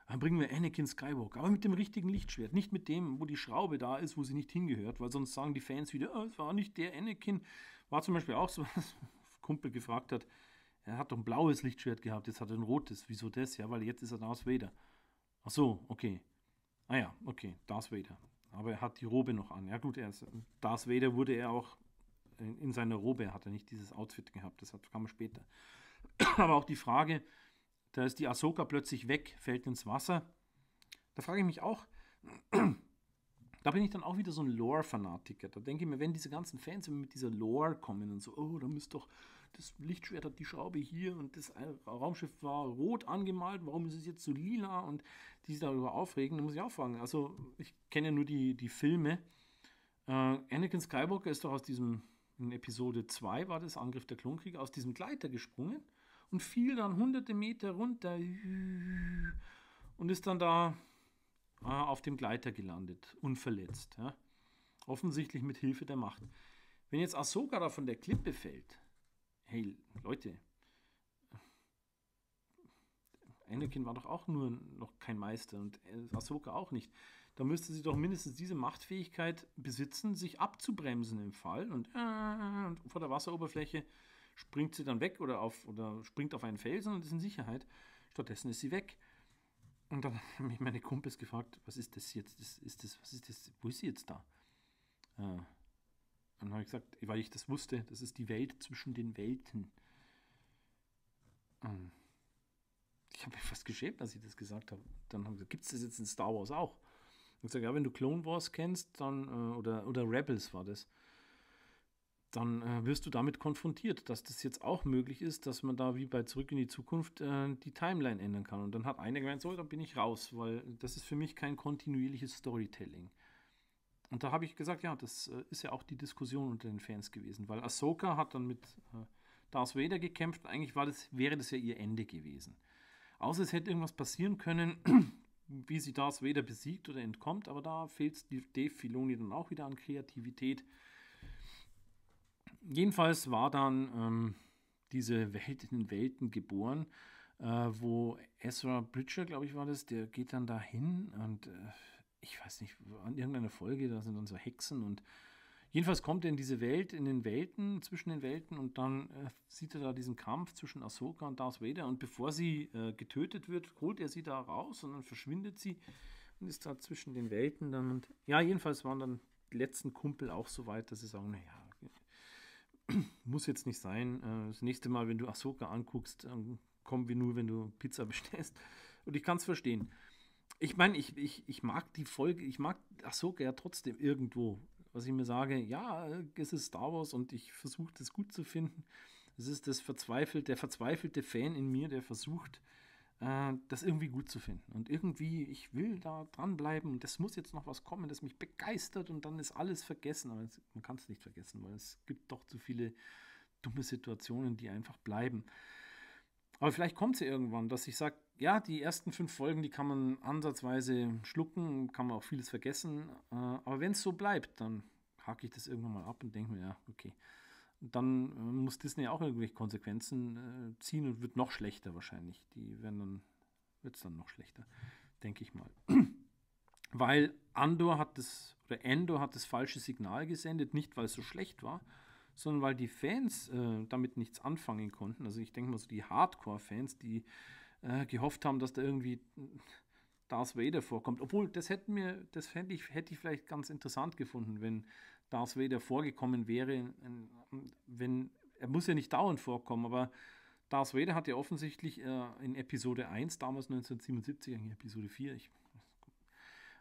dann bringen wir Anakin Skywalker, aber mit dem richtigen Lichtschwert, nicht mit dem, wo die Schraube da ist, wo sie nicht hingehört, weil sonst sagen die Fans wieder, ah, es oh, war nicht der Anakin. War zum Beispiel auch so, was Kumpel gefragt hat, er hat doch ein blaues Lichtschwert gehabt, jetzt hat er ein rotes. Wieso das? Ja, weil jetzt ist er da aus Vader. Ach so, okay. Ah ja, okay, Darth Vader. Aber er hat die Robe noch an. Ja gut, er ist, Darth Vader wurde er auch in, in seiner Robe, er hat er nicht dieses Outfit gehabt, das kam später. Aber auch die Frage, da ist die Ahsoka plötzlich weg, fällt ins Wasser. Da frage ich mich auch, da bin ich dann auch wieder so ein Lore-Fanatiker. Da denke ich mir, wenn diese ganzen Fans immer mit dieser Lore kommen und so, oh, da müsste doch das Lichtschwert hat die Schraube hier und das Raumschiff war rot angemalt, warum ist es jetzt so lila und die sich darüber aufregen, da muss ich auch fragen. Also ich kenne ja nur die, die Filme. Äh, Anakin Skywalker ist doch aus diesem, in Episode 2 war das, Angriff der Klonkrieger, aus diesem Gleiter gesprungen und fiel dann hunderte Meter runter und ist dann da äh, auf dem Gleiter gelandet, unverletzt. Ja? Offensichtlich mit Hilfe der Macht. Wenn jetzt Ahsoka da von der Klippe fällt, hey Leute, Anakin war doch auch nur noch kein Meister und Ahsoka auch nicht. Da müsste sie doch mindestens diese Machtfähigkeit besitzen, sich abzubremsen im Fall und, äh, und vor der Wasseroberfläche springt sie dann weg oder, auf, oder springt auf einen Felsen und ist in Sicherheit. Stattdessen ist sie weg. Und dann haben mich meine Kumpels gefragt, was ist das jetzt? Das, ist das, was ist das? Wo ist sie jetzt da? Äh, dann habe ich gesagt, weil ich das wusste, das ist die Welt zwischen den Welten. Ähm, ich habe mich fast geschämt, als ich das gesagt habe. Dann habe ich gesagt, gibt es das jetzt in Star Wars auch? Ich gesagt, ja, wenn du Clone Wars kennst, dann, äh, oder, oder Rebels war das, dann äh, wirst du damit konfrontiert, dass das jetzt auch möglich ist, dass man da wie bei Zurück in die Zukunft äh, die Timeline ändern kann. Und dann hat einer gemeint, so, dann bin ich raus, weil das ist für mich kein kontinuierliches Storytelling. Und da habe ich gesagt, ja, das äh, ist ja auch die Diskussion unter den Fans gewesen, weil Ahsoka hat dann mit äh, Darth Vader gekämpft. Eigentlich war das, wäre das ja ihr Ende gewesen. Außer es hätte irgendwas passieren können, wie sie Darth Vader besiegt oder entkommt, aber da fehlt Dave Filoni dann auch wieder an Kreativität. Jedenfalls war dann ähm, diese Welt in den Welten geboren, äh, wo Ezra Bridger, glaube ich, war das, der geht dann dahin und äh, ich weiß nicht, an irgendeiner Folge, da sind dann so Hexen und jedenfalls kommt er in diese Welt, in den Welten, zwischen den Welten und dann äh, sieht er da diesen Kampf zwischen Ahsoka und Darth Vader und bevor sie äh, getötet wird, holt er sie da raus und dann verschwindet sie und ist da zwischen den Welten dann und ja, jedenfalls waren dann die letzten Kumpel auch so weit, dass sie sagen, naja, muss jetzt nicht sein. Äh, das nächste Mal, wenn du Ahsoka anguckst, ähm, kommen wir nur, wenn du Pizza bestellst. Und ich kann es verstehen. Ich meine, ich, ich, ich mag die Folge, ich mag, ach ja, trotzdem irgendwo, was ich mir sage, ja, es ist Star Wars und ich versuche das gut zu finden. Es ist das verzweifelt, der verzweifelte Fan in mir, der versucht, äh, das irgendwie gut zu finden. Und irgendwie, ich will da dranbleiben und das muss jetzt noch was kommen, das mich begeistert und dann ist alles vergessen. Aber es, man kann es nicht vergessen, weil es gibt doch zu viele dumme Situationen, die einfach bleiben. Aber vielleicht kommt sie irgendwann, dass ich sage, ja, die ersten fünf Folgen, die kann man ansatzweise schlucken, kann man auch vieles vergessen. Äh, aber wenn es so bleibt, dann hake ich das irgendwann mal ab und denke mir, ja, okay. Dann äh, muss Disney auch irgendwelche Konsequenzen äh, ziehen und wird noch schlechter wahrscheinlich. Die werden dann, wird es dann noch schlechter, denke ich mal. Weil Andor hat das, oder Endor hat das falsche Signal gesendet, nicht weil es so schlecht war, sondern weil die Fans äh, damit nichts anfangen konnten. Also ich denke mal so die Hardcore-Fans, die äh, gehofft haben, dass da irgendwie Darth Vader vorkommt. Obwohl, das hätte mir, das hätte ich, hätte ich vielleicht ganz interessant gefunden, wenn Darth Vader vorgekommen wäre. Wenn, er muss ja nicht dauernd vorkommen, aber Darth Vader hat ja offensichtlich äh, in Episode 1, damals 1977, eigentlich Episode 4, ich,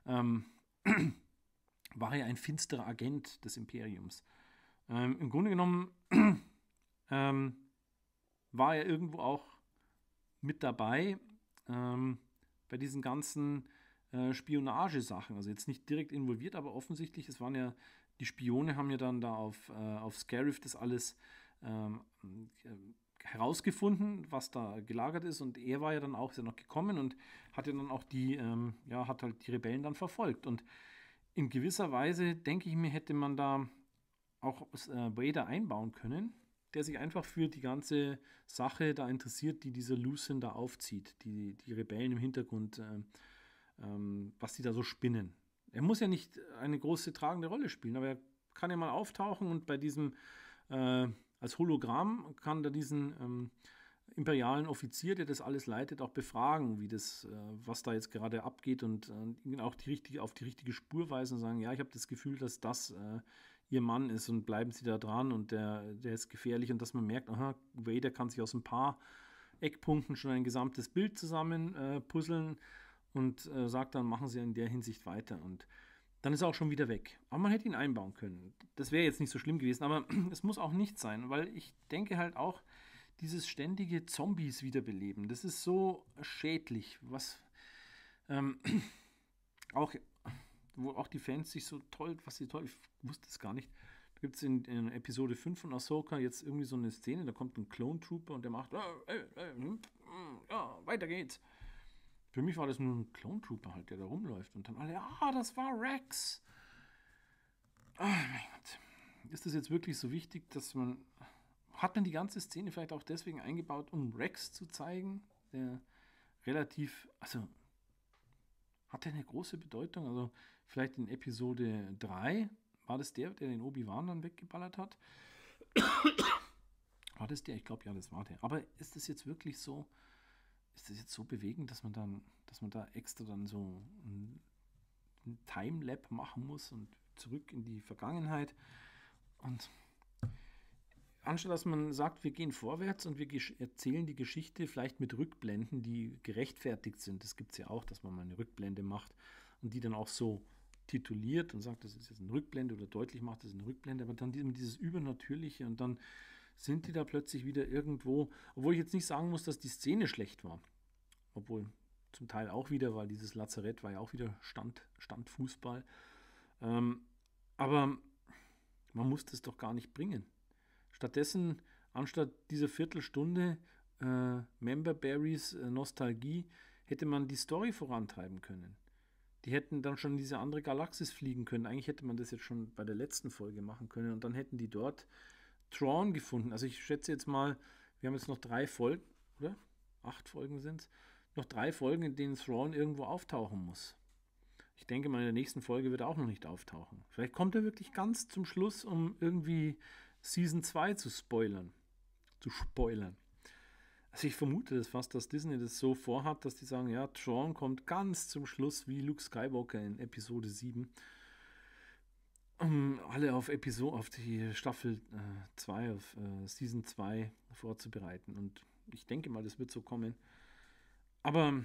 ähm, war ja ein finsterer Agent des Imperiums. Ähm, Im Grunde genommen ähm, war er irgendwo auch mit dabei ähm, bei diesen ganzen äh, Spionagesachen. Also jetzt nicht direkt involviert, aber offensichtlich, es waren ja, die Spione haben ja dann da auf, äh, auf Scarif das alles ähm, äh, herausgefunden, was da gelagert ist. Und er war ja dann auch, ist ja noch gekommen und hat ja dann auch die, ähm, ja, hat halt die Rebellen dann verfolgt. Und in gewisser Weise, denke ich mir, hätte man da auch äh, einbauen können, der sich einfach für die ganze Sache da interessiert, die dieser Lucin da aufzieht, die, die Rebellen im Hintergrund, ähm, ähm, was die da so spinnen. Er muss ja nicht eine große tragende Rolle spielen, aber er kann ja mal auftauchen und bei diesem, äh, als Hologramm kann da diesen ähm, imperialen Offizier, der das alles leitet, auch befragen, wie das, äh, was da jetzt gerade abgeht und äh, ihn auch die richtige, auf die richtige Spur weisen und sagen, ja, ich habe das Gefühl, dass das äh, ihr Mann ist und bleiben sie da dran und der, der ist gefährlich und dass man merkt, aha, Vader kann sich aus ein paar Eckpunkten schon ein gesamtes Bild zusammen äh, puzzeln und äh, sagt dann, machen sie in der Hinsicht weiter und dann ist er auch schon wieder weg. Aber man hätte ihn einbauen können. Das wäre jetzt nicht so schlimm gewesen, aber es muss auch nicht sein, weil ich denke halt auch, dieses ständige Zombies wiederbeleben, das ist so schädlich, was ähm, auch wo auch die Fans sich so toll, was sie toll, ich wusste es gar nicht. Da gibt es in, in, Episode 5 von Ahsoka jetzt irgendwie so eine Szene, da kommt ein Clone Trooper und der macht, äh, äh, äh, hm, hm, ja, weiter geht's. Für mich war das nur ein Clone Trooper halt, der da rumläuft und dann alle, ah, das war Rex. Oh mein Gott. Ist das jetzt wirklich so wichtig, dass man. Hat man die ganze Szene vielleicht auch deswegen eingebaut, um Rex zu zeigen? Der relativ. Also. Hat er eine große Bedeutung? Also, Vielleicht in Episode 3. War das der, der den Obi-Wan dann weggeballert hat? war das der? Ich glaube, ja, das war der. Aber ist das jetzt wirklich so, ist das jetzt so bewegend, dass man dann, dass man da extra dann so ein, Timelap machen muss und zurück in die Vergangenheit? Und anstatt dass man sagt, wir gehen vorwärts und wir erzählen die Geschichte vielleicht mit Rückblenden, die gerechtfertigt sind. Das gibt es ja auch, dass man mal eine Rückblende macht und die dann auch so tituliert und sagt, das ist jetzt ein Rückblende oder deutlich macht, das ist ein Rückblende, aber dann dieses Übernatürliche und dann sind die da plötzlich wieder irgendwo, obwohl ich jetzt nicht sagen muss, dass die Szene schlecht war. Obwohl zum Teil auch wieder, weil dieses Lazarett war ja auch wieder Stand, Standfußball. Ähm, aber man muss das doch gar nicht bringen. Stattdessen, anstatt dieser Viertelstunde äh, Member Berries äh, Nostalgie, hätte man die Story vorantreiben können. Die hätten dann schon in diese andere Galaxis fliegen können. Eigentlich hätte man das jetzt schon bei der letzten Folge machen können und dann hätten die dort Thrawn gefunden. Also ich schätze jetzt mal, wir haben jetzt noch drei Folgen, oder? Acht Folgen sind es. Noch drei Folgen, in denen Thrawn irgendwo auftauchen muss. Ich denke mal, in der nächsten Folge wird er auch noch nicht auftauchen. Vielleicht kommt er wirklich ganz zum Schluss, um irgendwie Season 2 zu spoilern. Zu spoilern. Also ich vermute das fast, dass Disney das so vorhat, dass die sagen, ja, Tron kommt ganz zum Schluss wie Luke Skywalker in Episode 7. Um alle auf Episode, auf die Staffel 2, äh, auf äh, Season 2 vorzubereiten. Und ich denke mal, das wird so kommen. Aber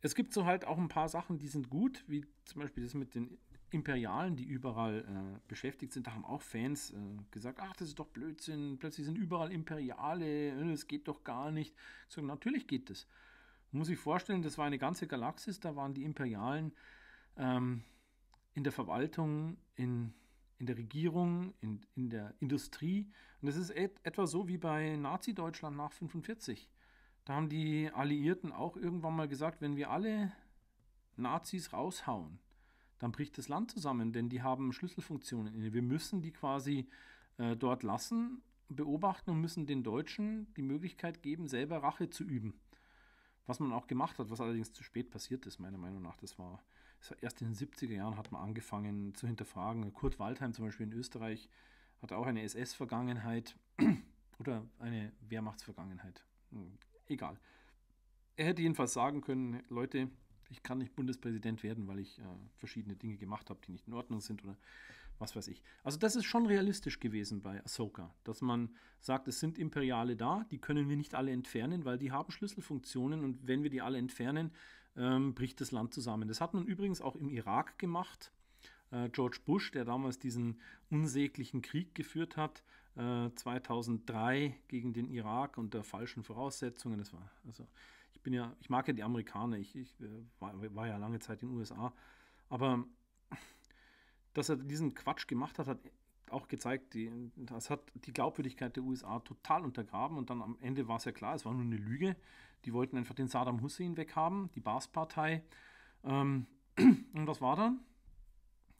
es gibt so halt auch ein paar Sachen, die sind gut, wie zum Beispiel das mit den Imperialen, die überall äh, beschäftigt sind, da haben auch Fans äh, gesagt, ach, das ist doch Blödsinn, plötzlich sind überall Imperiale, es äh, geht doch gar nicht. So, natürlich geht das. Man muss sich vorstellen, das war eine ganze Galaxis, da waren die Imperialen ähm, in der Verwaltung, in, in der Regierung, in, in der Industrie. Und das ist et etwa so wie bei Nazi-Deutschland nach 1945. Da haben die Alliierten auch irgendwann mal gesagt, wenn wir alle Nazis raushauen, dann bricht das Land zusammen, denn die haben Schlüsselfunktionen inne. Wir müssen die quasi äh, dort lassen, beobachten und müssen den Deutschen die Möglichkeit geben, selber Rache zu üben. Was man auch gemacht hat, was allerdings zu spät passiert ist, meiner Meinung nach. Das war, das war erst in den 70er Jahren hat man angefangen zu hinterfragen. Kurt Waldheim zum Beispiel in Österreich hat auch eine SS-Vergangenheit oder eine Wehrmachtsvergangenheit. Hm, egal. Er hätte jedenfalls sagen können, Leute, ich kann nicht Bundespräsident werden, weil ich äh, verschiedene Dinge gemacht habe, die nicht in Ordnung sind oder was weiß ich. Also das ist schon realistisch gewesen bei Ahsoka, dass man sagt, es sind Imperiale da, die können wir nicht alle entfernen, weil die haben Schlüsselfunktionen und wenn wir die alle entfernen, ähm, bricht das Land zusammen. Das hat man übrigens auch im Irak gemacht. Äh, George Bush, der damals diesen unsäglichen Krieg geführt hat, äh, 2003 gegen den Irak unter falschen Voraussetzungen, das war also ich bin ja, ich mag ja die Amerikaner, ich, ich äh, war, war, ja lange Zeit in den USA, aber dass er diesen Quatsch gemacht hat, hat auch gezeigt, die, das hat die Glaubwürdigkeit der USA total untergraben und dann am Ende war es ja klar, es war nur eine Lüge. Die wollten einfach den Saddam Hussein weghaben, die Baas-Partei. Ähm, und was war dann?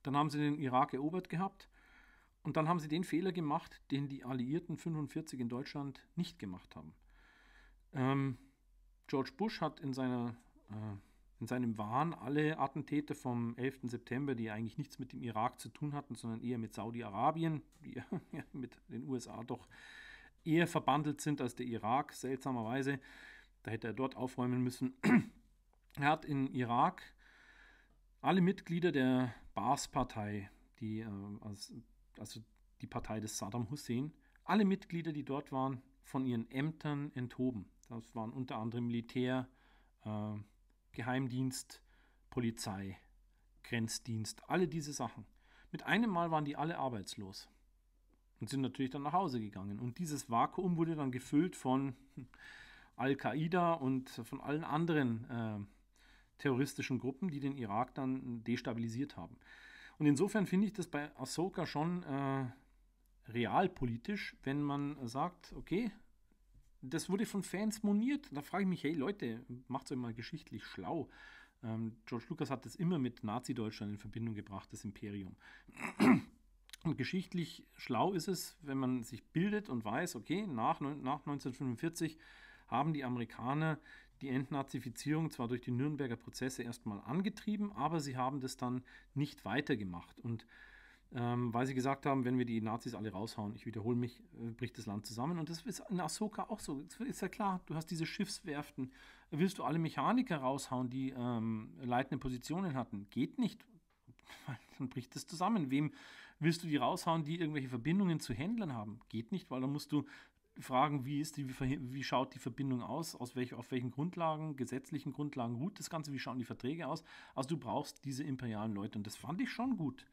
Dann haben sie den Irak erobert gehabt und dann haben sie den Fehler gemacht, den die Alliierten 45 in Deutschland nicht gemacht haben. Ähm, George Bush hat in, seiner, äh, in seinem Wahn alle Attentäter vom 11. September, die eigentlich nichts mit dem Irak zu tun hatten, sondern eher mit Saudi-Arabien, die ja, mit den USA doch eher verbandelt sind als der Irak, seltsamerweise. Da hätte er dort aufräumen müssen. er hat in Irak alle Mitglieder der Baas-Partei, die, äh, also die Partei des Saddam Hussein, alle Mitglieder, die dort waren, von ihren Ämtern enthoben. Das waren unter anderem Militär, äh, Geheimdienst, Polizei, Grenzdienst, alle diese Sachen. Mit einem Mal waren die alle arbeitslos und sind natürlich dann nach Hause gegangen. Und dieses Vakuum wurde dann gefüllt von Al-Qaida und von allen anderen äh, terroristischen Gruppen, die den Irak dann destabilisiert haben. Und insofern finde ich das bei Ahsoka schon äh, realpolitisch, wenn man sagt, okay, das wurde von Fans moniert. Da frage ich mich, hey Leute, macht's euch mal geschichtlich schlau. Ähm, George Lucas hat das immer mit Nazi-Deutschland in Verbindung gebracht, das Imperium. Und geschichtlich schlau ist es, wenn man sich bildet und weiß, okay, nach, nach 1945 haben die Amerikaner die Entnazifizierung zwar durch die Nürnberger Prozesse erstmal angetrieben, aber sie haben das dann nicht weitergemacht. Und ähm, weil sie gesagt haben, wenn wir die Nazis alle raushauen, ich wiederhole mich, äh, bricht das Land zusammen. Und das ist in Ahsoka auch so. Das ist ja klar, du hast diese Schiffswerften. Willst du alle Mechaniker raushauen, die ähm, leitende Positionen hatten? Geht nicht. Dann bricht das zusammen. Wem willst du die raushauen, die irgendwelche Verbindungen zu Händlern haben? Geht nicht, weil dann musst du fragen, wie, ist die, wie schaut die Verbindung aus, aus welch, auf welchen Grundlagen, gesetzlichen Grundlagen ruht das Ganze, wie schauen die Verträge aus. Also du brauchst diese imperialen Leute und das fand ich schon gut.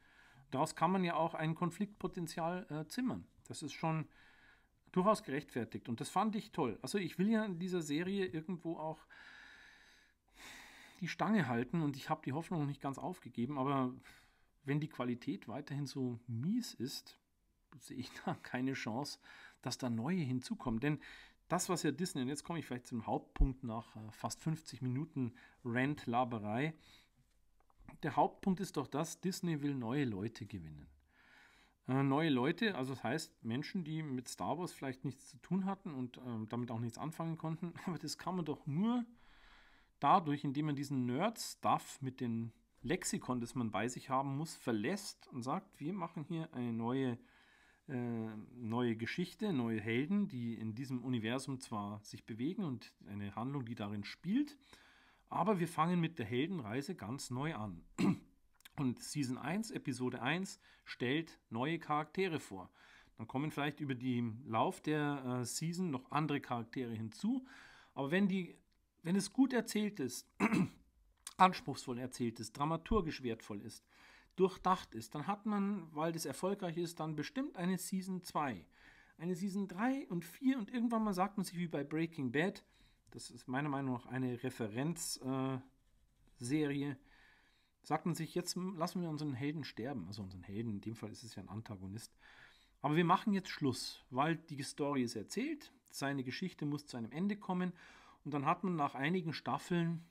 Daraus kann man ja auch ein Konfliktpotenzial äh, zimmern. Das ist schon durchaus gerechtfertigt und das fand ich toll. Also ich will ja in dieser Serie irgendwo auch die Stange halten und ich habe die Hoffnung nicht ganz aufgegeben, aber wenn die Qualität weiterhin so mies ist, sehe ich da keine Chance, dass da neue hinzukommen. Denn das, was ja Disney, und jetzt komme ich vielleicht zum Hauptpunkt nach äh, fast 50 Minuten Rant-Laberei, der Hauptpunkt ist doch das, Disney will neue Leute gewinnen. Äh, neue Leute, also das heißt Menschen, die mit Star Wars vielleicht nichts zu tun hatten und äh, damit auch nichts anfangen konnten. Aber das kann man doch nur dadurch, indem man diesen Nerd-Stuff mit dem Lexikon, das man bei sich haben muss, verlässt und sagt, wir machen hier eine neue, äh, neue Geschichte, neue Helden, die in diesem Universum zwar sich bewegen und eine Handlung, die darin spielt, aber wir fangen mit der Heldenreise ganz neu an. Und Season 1, Episode 1 stellt neue Charaktere vor. Dann kommen vielleicht über den Lauf der äh, Season noch andere Charaktere hinzu. Aber wenn, die, wenn es gut erzählt ist, anspruchsvoll erzählt ist, dramaturgisch wertvoll ist, durchdacht ist, dann hat man, weil das erfolgreich ist, dann bestimmt eine Season 2. Eine Season 3 und 4 und irgendwann mal sagt man sich wie bei Breaking Bad, das ist meiner Meinung nach eine Referenzserie. Äh, Sagt man sich, jetzt lassen wir unseren Helden sterben. Also unseren Helden, in dem Fall ist es ja ein Antagonist. Aber wir machen jetzt Schluss, weil die Story ist erzählt, seine Geschichte muss zu einem Ende kommen und dann hat man nach einigen Staffeln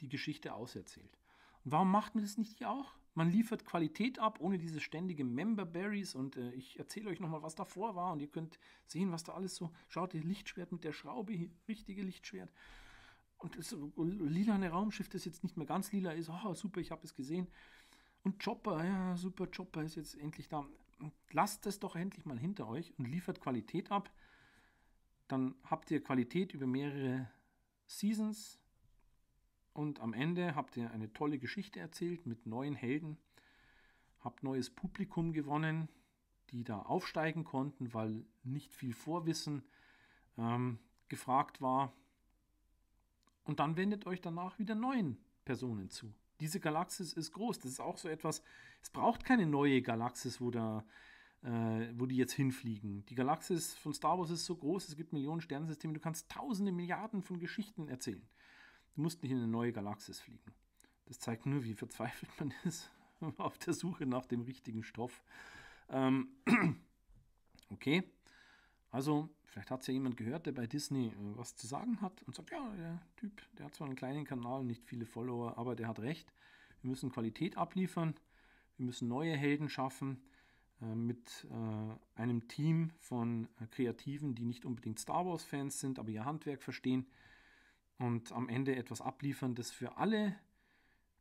die Geschichte auserzählt. Und warum macht man das nicht hier auch? Man liefert Qualität ab, ohne diese ständige Member Berries. Und äh, ich erzähle euch nochmal, was davor war. Und ihr könnt sehen, was da alles so. Schaut, ihr Lichtschwert mit der Schraube, hier, richtige Lichtschwert. Und das äh, lilane Raumschiff, das jetzt nicht mehr ganz lila ist. Oh, super, ich habe es gesehen. Und Chopper, ja, super, Chopper ist jetzt endlich da. lasst es doch endlich mal hinter euch und liefert Qualität ab. Dann habt ihr Qualität über mehrere Seasons und am Ende habt ihr eine tolle Geschichte erzählt mit neuen Helden, habt neues Publikum gewonnen, die da aufsteigen konnten, weil nicht viel Vorwissen ähm, gefragt war. Und dann wendet euch danach wieder neuen Personen zu. Diese Galaxis ist groß. Das ist auch so etwas, es braucht keine neue Galaxis, wo, da, äh, wo die jetzt hinfliegen. Die Galaxis von Star Wars ist so groß, es gibt Millionen Sternensysteme, du kannst tausende Milliarden von Geschichten erzählen. Du musst nicht in eine neue Galaxis fliegen. Das zeigt nur, wie verzweifelt man ist auf der Suche nach dem richtigen Stoff. Ähm, okay. Also, vielleicht hat es ja jemand gehört, der bei Disney äh, was zu sagen hat und sagt, ja, der Typ, der hat zwar einen kleinen Kanal, nicht viele Follower, aber der hat recht. Wir müssen Qualität abliefern, wir müssen neue Helden schaffen äh, mit äh, einem Team von äh, Kreativen, die nicht unbedingt Star Wars-Fans sind, aber ihr Handwerk verstehen und am Ende etwas abliefern, das für alle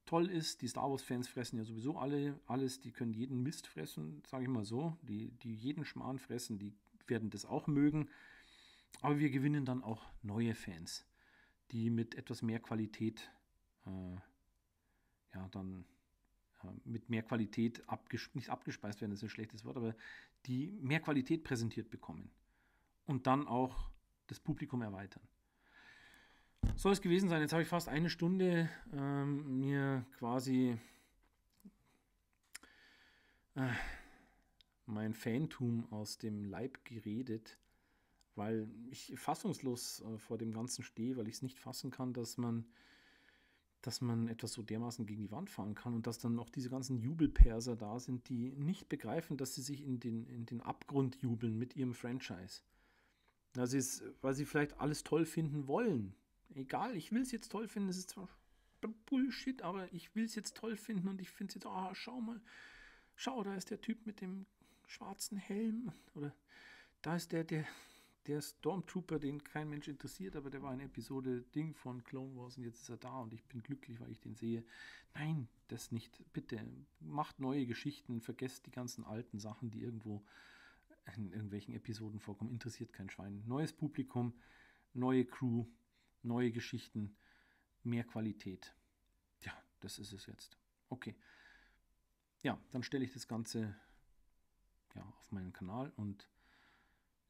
toll ist. Die Star Wars-Fans fressen ja sowieso alle alles, die können jeden Mist fressen, sage ich mal so. Die, die jeden Schmarrn fressen, die werden das auch mögen. Aber wir gewinnen dann auch neue Fans, die mit etwas mehr Qualität, äh, ja, dann äh, mit mehr Qualität abges nicht abgespeist werden, das ist ein schlechtes Wort, aber die mehr Qualität präsentiert bekommen und dann auch das Publikum erweitern soll es gewesen sein. Jetzt habe ich fast eine Stunde ähm, mir quasi äh, mein Fantum aus dem Leib geredet, weil ich fassungslos äh, vor dem Ganzen stehe, weil ich es nicht fassen kann, dass man, dass man etwas so dermaßen gegen die Wand fahren kann und dass dann noch diese ganzen Jubelperser da sind, die nicht begreifen, dass sie sich in den, in den Abgrund jubeln mit ihrem Franchise. Also ist, weil sie vielleicht alles toll finden wollen, egal, ich will es jetzt toll finden. Es ist zwar Bullshit, aber ich will es jetzt toll finden und ich finde es jetzt, ah, schau mal, schau, da ist der Typ mit dem schwarzen Helm oder da ist der, der, der Stormtrooper, den kein Mensch interessiert, aber der war in Episode Ding von Clone Wars und jetzt ist er da und ich bin glücklich, weil ich den sehe. Nein, das nicht. Bitte macht neue Geschichten, vergesst die ganzen alten Sachen, die irgendwo in irgendwelchen Episoden vorkommen. Interessiert kein Schwein. Neues Publikum, neue Crew, neue Geschichten, mehr Qualität. Ja, das ist es jetzt. Okay. Ja, dann stelle ich das Ganze ja, auf meinen Kanal und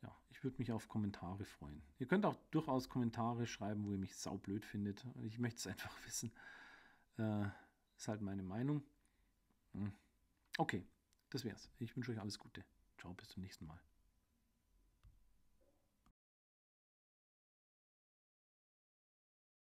ja, ich würde mich auf Kommentare freuen. Ihr könnt auch durchaus Kommentare schreiben, wo ihr mich saublöd findet. Ich möchte es einfach wissen. Äh, ist halt meine Meinung. Hm. Okay, das wär's. Ich wünsche euch alles Gute. Ciao, bis zum nächsten Mal.